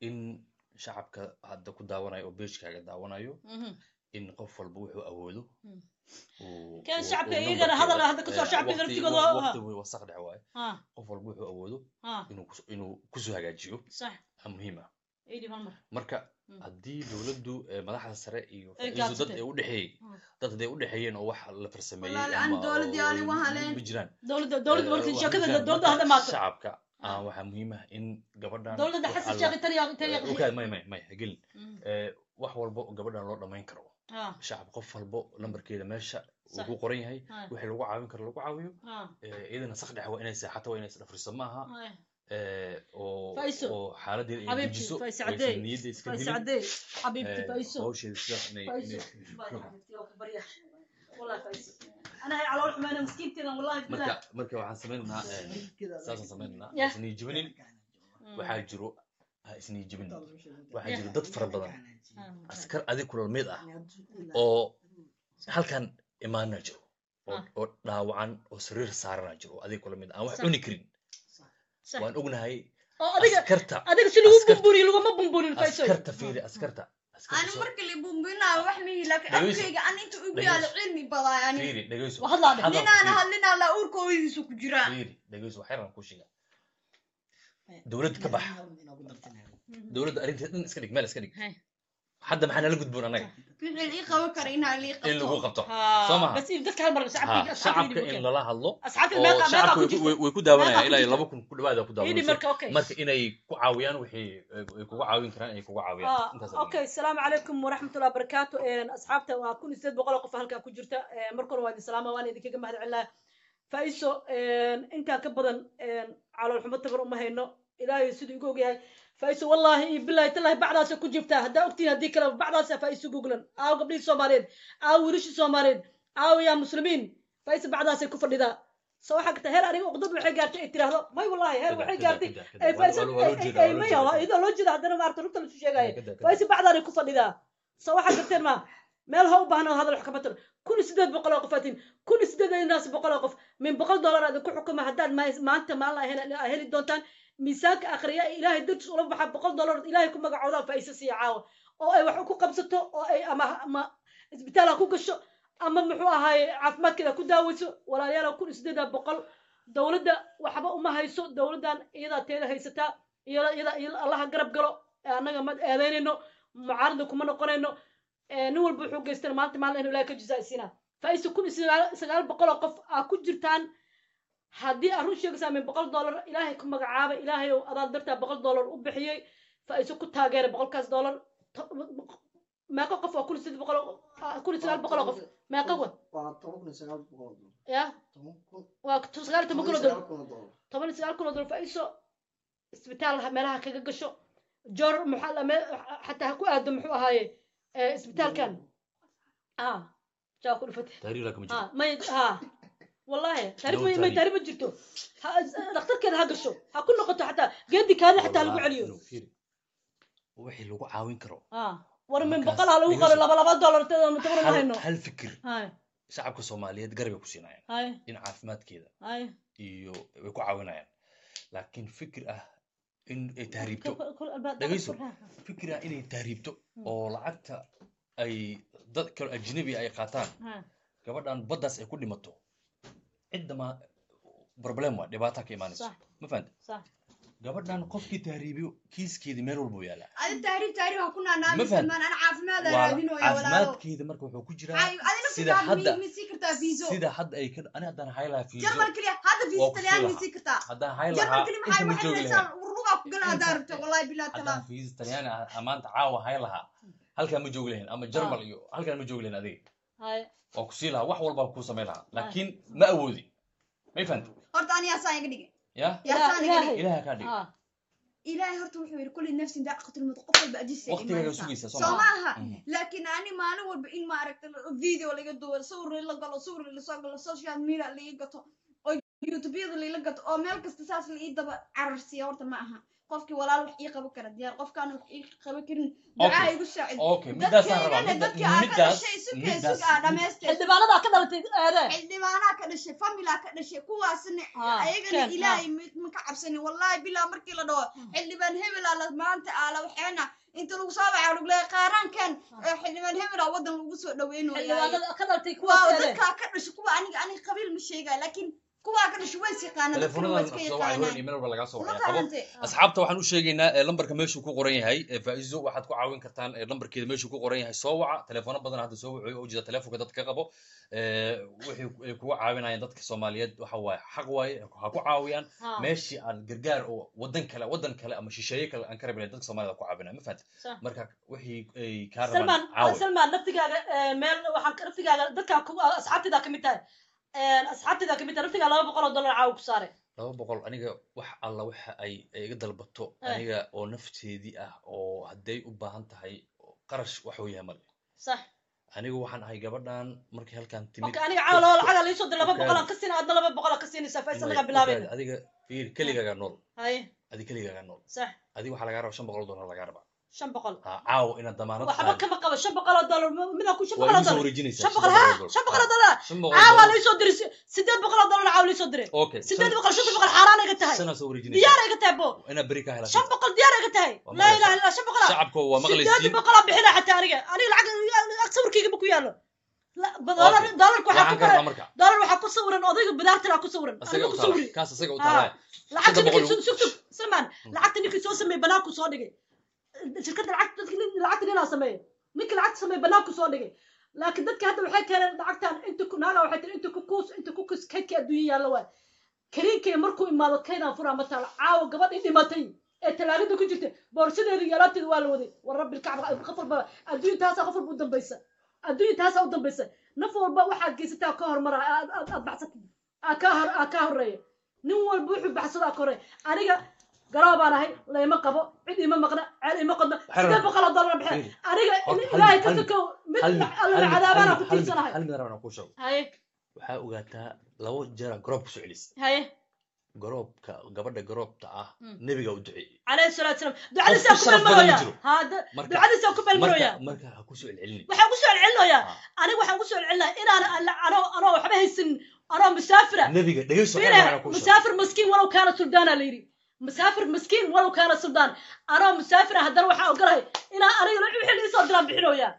in shacabka hadda ku daawanayo oo beejkaaga daawanayo mhm. in qof walba wuxuu awoodo mhm. wasaq dhex waaye qof walba wuxuu awoodo inuu kusoo hagaajiyo muhiim ah marka mm. haddii dowladdu madaxda sare iyo dad ay u dad haday u oo wax la farsameeyey ma jiraan shacabka Ah, waxaa muhiim ah in gabadhan eh, mm. eh, wax walbo gabadhan loo dhamayn karo ah. shacab qof walbo lambarkeeda meesha uu ku qoran yahay ah. wixii lagu caawin karo lagu caawiyo eh, iyadana sakdhex waa inaysa xataa waa inaysa dhafriso ma aha oo xaaladeeda ay marka waxaan samaynaynaa saasaan samaynanaa isniijibinin mm. waxaa jiro ha isniijibin waxaa jiro dad fara badan ah, askar adig kulal mid ah oo halkan imaanaa jiro ah. oo dhaawacan oo sariir saaranaa jiro adig kula mid ah. aan wax cuni karin waan ognahay askarta askarta fiiri askarta أنا مركل اللي بومبينا وحمي لك أبكيك أنا أنت أبي على علمي بلا يعني فيري دقيس وحلا لنا أنا لنا على أوركو يسوق جرا فيري دقيس وحيرا كوشيا دولد كبح دولد أريد أن أسكرك مال أسكرك hadda maxaa nala gudboon anaga in lagu qabto soo maha shacabka faisu wallahi bilahi talahi bacdaasa ku jibtaa haddaa ogtihin haddii kale bacdaasa faisu guglan aaw gabdhihii soomaaliyeed aaw wiilashii soomaaliyeed aaw yaa muslimiin faisa bacdaasay ku fadhidaa so waxaa karta heer aniga uqdad waxay gaartay ay tiraahdo may wallahi heer waxay gaartay maya iyadoo loo jeeda haddana maarta rugta lasu sheegaaye faisa bacdaanay ku fadhidaa so waxaa garteen ma meel ha u baahna hadal wax kama tiro kun iyo boqol oo qof atiin kun iyo siddeed boqol oo qof min boqol dollar aad ku xukuma haddaan maanta maalin aa heli doontaan miisaanka akriya ee ilaahay dartiis ula baxa boqol dollaarood ilaahay ku magacoodaa faaiise siiya caawa oo ay wax ku qabsato oo ay ama ama isbitaal ku gasho ama muxuu ahaaye caafimaadkeeda ku daaweyso walaalayaala kun iyo siddeeda boqol dowladda waxba uma hayso dowladdan iyadaa teeda haysataa iyada allaha garab galo annaga ma eedaynayno mucaarada kuma noqonayno nin walba wuxuu geystan maalinta maalin inu ilahay ka jisaaisiina faaiise kun iyo boqol oo qof aa ku jirtaan haddii arun run boqol dollar ilaahay ku magacaaba ilaahay ow adaad dartaa boqol dollar u bixiyey faiso ku taageeray boqolkaas dollar meeqo qof waa kun sideed boqol ah, kun sagaal boqol oo qof meeqo wa ya waa sagaal toban kun oo dollar toban sagaal kun oo dollar isbitaal meelaha kaga gasho joor maxaa xataa ha ku aado muxuu ahaaye isbitaalkan ah jawab ku dhufate ah, maya ah. ha والله تاريخ ما ما تاريخ ما جرتو دكتور كده هاجرشو هكون نقطة حتى جدي ku siinayaan baddaas ay ku dhimato cidama problem wa dhibaata ka imaanayso ma fahamte gabadhan qofkii tahriibiyo kiiskeedii meel walbuu yaalaa caafimaadkeeda marka wuxuu ku jiraa sida hadda ay ani haddaan hay lahaa haddaan hay lahaa inta ma joogi lahayn fiizi talyaani ah maanta caawa hay lahaa halkaan ma joogi lahayn ama jarmal iyo halkaan ma joogi lahayn adiga waa kusii lahaa wax walbaa kuu samayn lahaa laakiin ma awoodi may fahamti horta ani yaasaan iga dhigay ya ilaha kaa dhigay ilahay ah. horta wuxuu yidhi kulli nafsin daaqatulmad qof walba ajiisawaqtigaaga maaha mhm. laakiin ani maalin walba in maaragta video laga duwo sawir la galo sawir lasoo galo social media laiga gato oo youtubeyada laila gato oo meel kasta saas la daba cararsiya horta ma aha qofkii walaal wax ii qaban kara diyaar qofkaan wax ii qaban karin ducaa igu saacid ka dhalatay xildhibaanaa ka dhashay familaa ka dhashay kuwaasna ayagana ilaahay ma ka cabsanin wallaahi bilaa markii la dhaho hmm. xildhibaan hebelaa maanta aa waxeena inta lagu soo baxaa lagu qaaraankan hmm. xildhibaan hebelaa waddan lagu soo dhaweynayaa dadkaa ka dhashay kuwa aniga aniga qabiil ma sheegaya laakiin kuwaa kadash way siqaanaasxaabta ah. waxaan u sheegaynaa lambarka meeshuu ku qoran yahay faaizo waxaad ku caawin kartaan lambarkeeda meeshuu ku qoran yahay soo waca telefoona badan hadda soo wacoy oo jira telefonka dadka qabo waxay ay kuga caawinayaan dadka soomaaliyeed waxa waaye xaq waaye ha ku caawiyaan meeshii aan gargaar oo wadan kale wadan kale ama shisheeye kale aan ka rabin dadka soomaaliyed ku caawinaya ma fahanti marka wixii ay kaa rabaan salmaan naftigaaga meel waxaan naftigaaga dadkaa asxaabtaydaa ka mid tahay asxaabtayda kamid ta ah, naftigaa laba boqol oo dollar caawa ku saare laba boqol aniga wax alla waxa ay iga dalbato eh. aniga oo nafteedii ah oo hadday u baahan tahay qarash wax weeyaa male sax anigu waxaan ahay gabadhan markii halkan timid aniga caawa laba lacaga laisoo dir laba boqol aan ka siin adna laba boqol aan ka siinaysaa fa isanaga adiga fiir keligaaga nool adi keligaaga nool sax adiga waxaa lagaa rabaa shan boqol dollar lagaa rabaa shan boqol caaw inaad damaanad lacagta ninkii soo sameeyay banaan soo dhigay shirkadda lacagta dadki lacagta ninaa sameeya ninka lacagta sameeya banaanku soo dhigay laakiin dadka hadda waxay keeneen lacagtan inta naala waxay tiri inta ku inta ku kuus kaydka yaalla waay kariinkay markuu imaado kaydaan furaa mataalo caawa gabadhii dhimatay ee talaagada ku jirta boorsadeeda iyo waa la waday war rabbi kacba qof walba adduunya taasaa qof walba u dambaysa adduunya taasaa u dambaysa naf walba waxaad geysataa ka hormara aad baxsatid aa ka horeeya nin walba wuxuu baxsado aa ka horeeya aniga garaaw baan ahay layma qabo cid ima maqna ceel ima qodna sidee boqoloo dollar baxeen aniga ilaahay ka sokow mid alla ku tiirsanahay waxaa ogaataa labo jeera garoob ku socelisay haye garoobka gabadha garoobta ah hmm. nebiga u duceeyey calayhi salaatu salaam ducadiisaa ku meelmarooya ducadiisaa ku meelmarooya marka ha ku celcelin waxaan ku soo ah. aniga waxaan ku soo inaan anoo anoo waxba haysan anoo musaafira nebiga dhegeyso maskiin walow kaana suldaan la yidhi musaafir miskiin walow kaana suldaan anoo musaafir ah haddana waxaa ogolahay inaa aniga wixii iisoo diraan bixinooyaa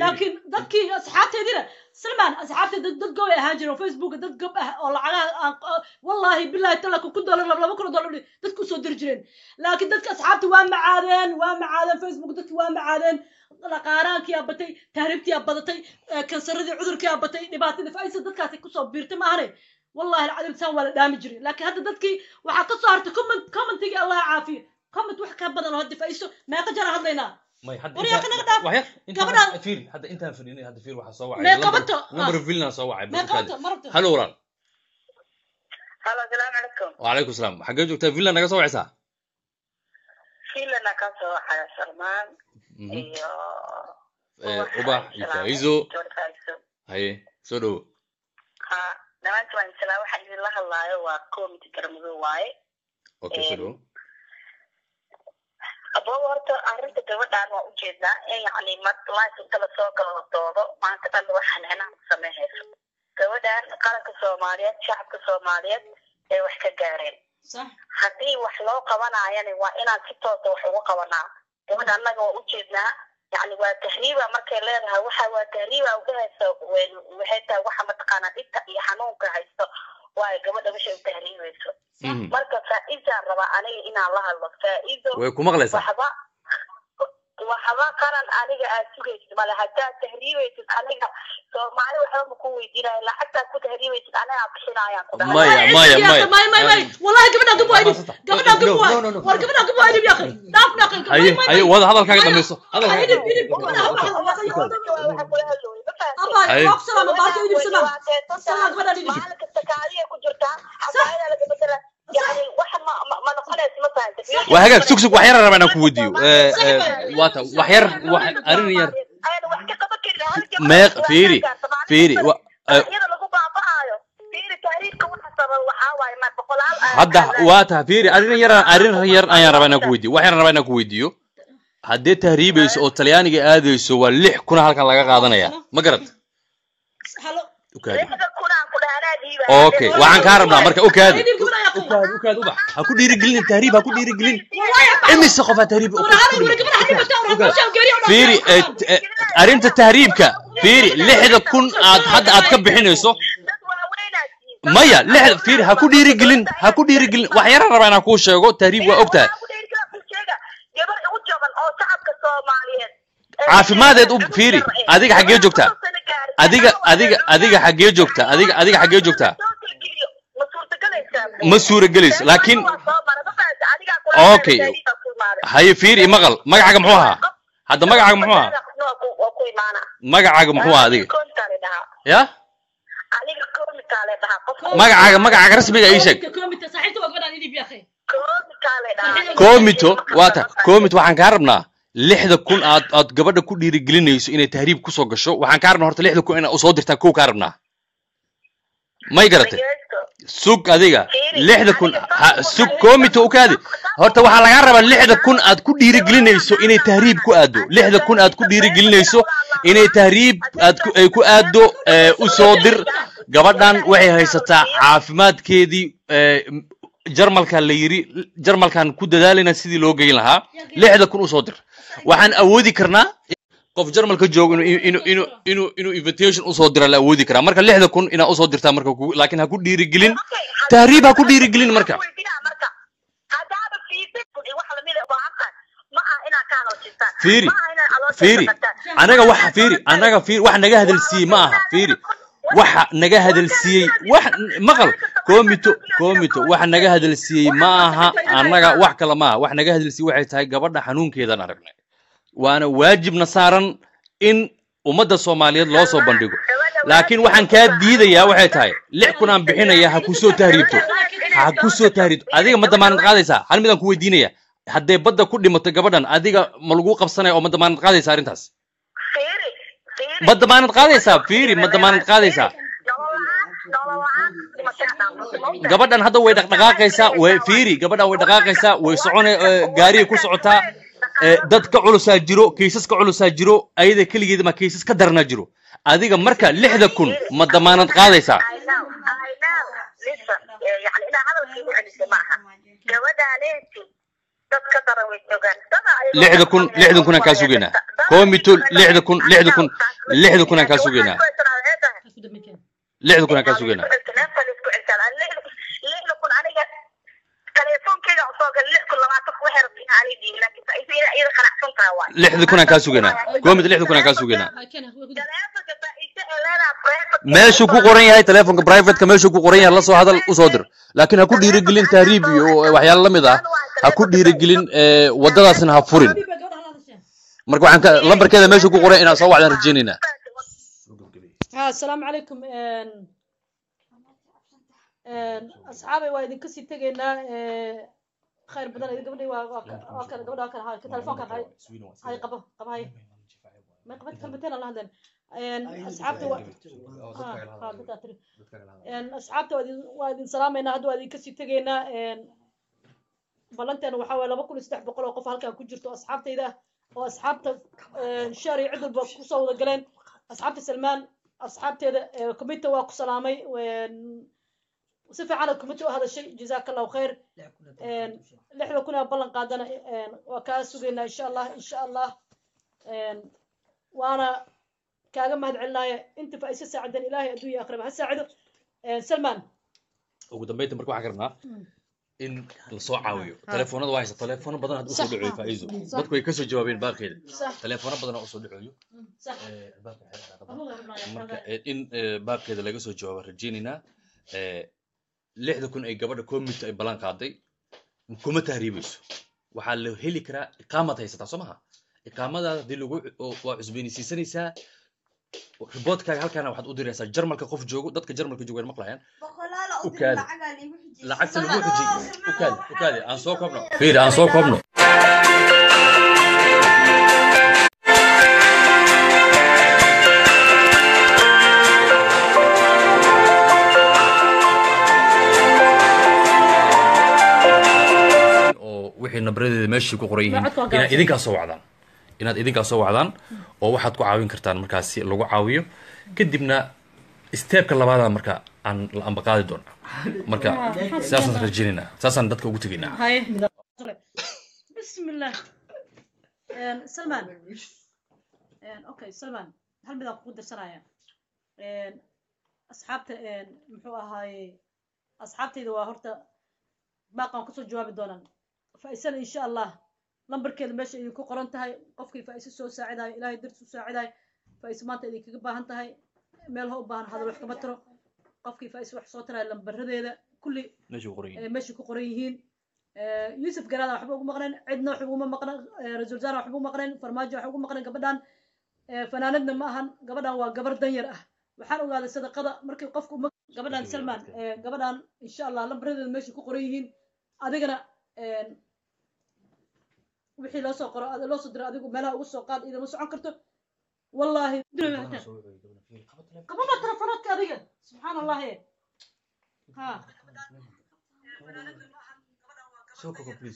laakiin dadkii asxaabteediina salmaan asxaabteedi dad gob ay ahaan jireen oo dad gob ah oo lacagaha ah, wallaahi billahi talaka kun dollar laba laba kun dollar dadku usoo diri jireen laakiin dadka asxaabta waa macaadeen waa macaadeen facebook dadki waa macaadeen dhaqaaraankiyaa batay taariibtiyaa badatay kansaradii cudurkiyaa batay dhibaatadii faisa dadkaasi kusoo biirtay maahane wallahi alcadim san waa la dhaami jiray laakiin hadda dadkii waxaa ka soo hartay comment commentigii allah caafiya comment wax ka badan oo hadda faa'iiso meeqa jara hadlaynaa hadda intaan fadhinay hadda fiir waxaa soo wacay number vilna soo wacay halo walaal halo assalaamu calaykum wacalaykum salaam xaggee joogtaa villa naga soo wacaysaa villana ka soo wacaya salmaan iyo ubax iyo faa'iiso haye soo dhowo dhamaantaan islaa waxa idin la hadlaayo waa comity garmado waaye abow horta arrinta gabadhaan waa ujeednaa in yani marlaaif inta lasoo kala doodo maanta dhan wax xanxanaa sameyhayso gabadhaan qaranka soomaaliyeed shacabka soomaaliyeed ay wax ka gaareen haddii wax loo qabanayana waa inaan si toosa ah wax ugu qabanaa gabadha annaga waa ujeednaa yani waa tahriiba markay leedahay waxa waa tahriiba udhahayso waxay tahay waxa mataqaanaa dhibka iyo xanuunka haysto waayo gabadha meshay u tahriibayso mm-hmm. marka faa-iidaan rabaa aniga inaan la hadlo faa way ku maqlaysaa waxba waxba qaran aniga aad sugaysid male haddaad tahriibaysid aniga soomaali waxba maku weydiinaya lacagtaad ku tahriibaysid anigaa bixinayaan wallahi gabadha waa hagaag sug sug wax yar raba inaan ku weydiiyo wata wax yar yar meeq fiiri fiiri hadda waa fiiri arrin yar arrin yar ayaan rabaa inaan ku weydiiyo wax rabaa inaan ku weydiiyo haddee tahriibayso oo talyaaniga aadayso waa lix kuna halkan laga qaadanaya ma garad okay waxaan kaa rabnaa marka okaada ha ku dhiirigelin tahriib ha ku dhiirigelin imise qof tahriib fiiri arrinta tahriibka fiiri lixda kun aad hadda aad ka bixinayso maya lixda fiiri ha ku dhiirigelin ha ku dhiirigelin waxyaara rabaa inaan kuu sheego tahriib waa ogtahay caafimadeed u fiiri adiga xaggee joogtaa adiga adiga adiga xaggee joogtaa adiga adiga xaggee joogtaa ma suuragelayso laakiin okay haye fiiri maqal magacaaga muxuu ahaa hadda magacaaga muxuu ahaa magacaaga muxuu ahaa adiga ya magacaaga magacaaga rasmiga ii sheeg komito waata komito waxaan kaa rabnaa lixda kun aad aad gabadha ku dhiirigelinayso inay tahriib ku soo gasho waxaan kaa rabnaa horta lixda kun inaad usoo dirtaa kow kaa rabnaa may garatay sug adiga lixda kun sug komito u kaadi horta waxaa lagaa rabaa lixda kun aad ku dhiirigelinayso inay tahriib ku aaddo lixda kun aad ku dhiirigelinayso inay tahriib aad ay ku aaddo usoo eh, dir gabadhan waxay haysataa caafimaadkeedii eh, jarmalka la yidhi jarmalkan ku dadaalayna sidii loo geyn lahaa lixda kun u soo dir waxaan awoodi karnaa qof jarmalka jooga inuu invitation usoo dira la awoodi karaa marka lixda kun inaa usoo dirtaa marka laakiin ha ku dhiirigelin tahriib ha ku dhiirigelin marka fiiri ah fiiri anaga waxa fiiri anaga fiiri wax naga hadalsiiyey ma aha fiiri waxa naga hadalsiiyey wax maqal komito komito waxa naga hadalsiiyey ma aha anaga wax kale ma aha wax naga hadalsiiyey waxay tahay gabadha xanuunkeedan aragnay waana waajibna saaran in ummadda soomaaliyeed loo soo bandhigo laakiin waxaan kaa diidayaa waxay tahay lix kunaan bixinaya ha kusoo tahriibto ha kusoo tahriibto adiga ma damaanad qaadaysaa hal midaan ku weydiinaya haddee badda ku dhimato gabadhan adiga ma lagu qabsanaya oo ma damaanad qaadaysaa arrintaas ma damaanad qaadaysaa fiiri ma damaanad qaadaysaa gabadhan hadda way dhaqdhaqaaqaysaa way fiiri gabadhan way dhaqaaqaysaa way socone eh, gaariyay ku socotaa dad ka culusaa jiro kaysas ka culusaa jiro ayada keligeed ma kaysas ka darna jiro adiga marka lixda kun ma damaanad qaadaysaa lixda kun lixdan kunaan kaa sugaynaa comito lixda kun lixda kun lixda kunaan kaa sugaynaa lixda kunaan kaa sugaynaa teleefonkeyga usoo gal lix kun labaatan meeshuu ku qoran yahay teleefonka privateka meeshuu ku qoran yahay la hadal usoo dir laakiin ha ku dhiirigelin tahriib iyo waxyaalo ah ha ku dhiirigelin eh, waddadaasna ha furin marka waxaan lambarkeeda meeshuu ku qoran inaan soo wacdaan rajaynaynaa asalaamu ah, calaykum Ehm, asxaabay waa idinka sii tegaynaa khayr badan idi gabadhay waakale gabadha kale hay telefoonkan hay hay qabo hay may qabad kalbateen aan la asxaabta waa idin salaamaynaa hadda waa idinka sii tegaynaa ehm, ballanteena waxaa waye laba kun saddex boqol oo qof halkaa ku jirto asxaabtayda ah oo asxaabta ehm, shahar iyo cid walba kusoo wada galeen asxaabta salmaan asxaabteeda comita waa ku salaamay si fiican ad kumati u hadashay jazaaka allahu khayr lixda kun ee ballan qaadana waa kaa sugaynaa insha allah insha allah waana kaaga mahad celinaya inta isa saacidan ilaahay adduunya akhiraba ha saacido salman ugu dambaynta marka waxaan ka in lasoo caawiyo telefoonada waa haysa teleefoono badan hadda usoo dhaceeyo faa'iizo dadku way kasoo jawaabeen baarkeeda teleefoono badan usoo dhaceeyo marka in baarkeeda laga soo jawaabo rajeynaynaa lixda kun ay gabadha community ay ballan qaaday kuma tahriibayso waxaa la heli karaa iqaamad haysataa soo maha iqaamadaada hadii lagu waa cusbeenisiisanaysaa riboodkaaga halkaana waxaad u diraysaa jarmalka qof joogo dadka jarmalka joogo aan maqlayaan lacagta lagu xijiyay aan soo koobno fiir aan soo koobno wixii nabaradeeda meeshii ku qoran yihiin inaad idinkaas soo wacdaan inaad idinkaas soo wacdaan oo waxaad ku caawin kartaan markaas si lagu caawiyo kadibna steebka labaada marka aan la ambaqaadi doona marka saasaan rajeynayna saasaan dadka ugu tegaynaa bismillah salman okay salman hal midaan kugu dirsanaya asxaabta muxuu ahaaye asxaabtayda waa horta baaqaan kusoo jawaabi doonaan faaisana insha allah lambarkeeda meesha idinku qoran tahay qofkii faaiso soo saacidayo ilahay darti u saacidayo faaiso maanta idinkaga baahan tahay meel ha u baahan hadal wax kama tiro qofkii faaiso wax soo tarayo lambaradeeda kulli meeshay ku qoran yihiin yuusuf garaada waxba ugu maqneen cidna waxba uma maqneen rasulzana waxba ugu maqneen farmaajo waxba ugu maqneen gabadhan fanaanadna ma ahan gabadhan waa gabar danyar ah waxaan ogaaday sadaqada markii qofku gabadhan salman gabadhan insha allah lambaradeeda meeshay ku qoran yihiin adigana wixii loo soo qoro loo diro adigu meelaha ugu soo qaad idinla socon karto wallahi qabama telefonaadka adiga subxaan allahi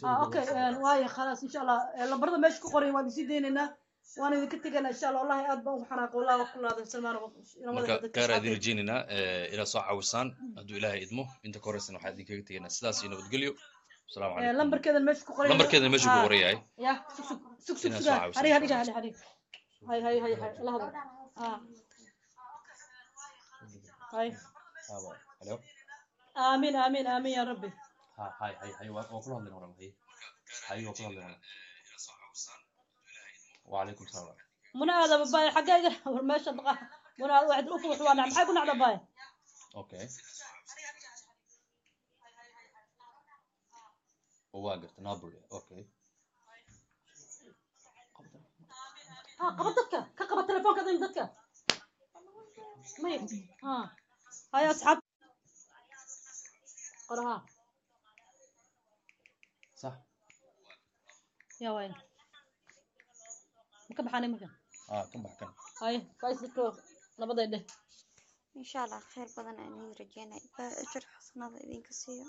ah, okay eh, waaya khalaas insha allah eh, lambarada meesha ku qoray waan isii deynaynaa waan idinka tegaynaa insha allah wallahi aad baan ugu xanaaqa wallah wax salmaanmarka gaar aad rajeynayna eh, inaad soo caawisaan hadduu ilaahay idmo inta ka horeysana waxaan idinkaga tegaynaa sidaas iyo hmm. nabadgelyo السلام عليكم لمبر كذا المشي قريه لمبر كذا المشي قريه آه. هاي يا سوق سوق سوق سوق سوق هاري هاري هاري هاري هاي هاي هاي هاي لحظه اه هاي الو امين امين امين يا ربي هاي هاي هاي وكل هذا الامر هاي هاي وكل هذا الامر وعليكم السلام منى هذا باي حقا ما شاء الله منى واحد الافق وانا محاكم على باي اوكي waa garta nabl okay qaba dadka ka qaba telefoonka dadka may hay asxaab qoraha sax ya waay ma ka baxaanay markan ah ka bax hay faisdadko nabaday dheh insha allah badan ayaan idin rajeynay ajar xasanada idinka siiyo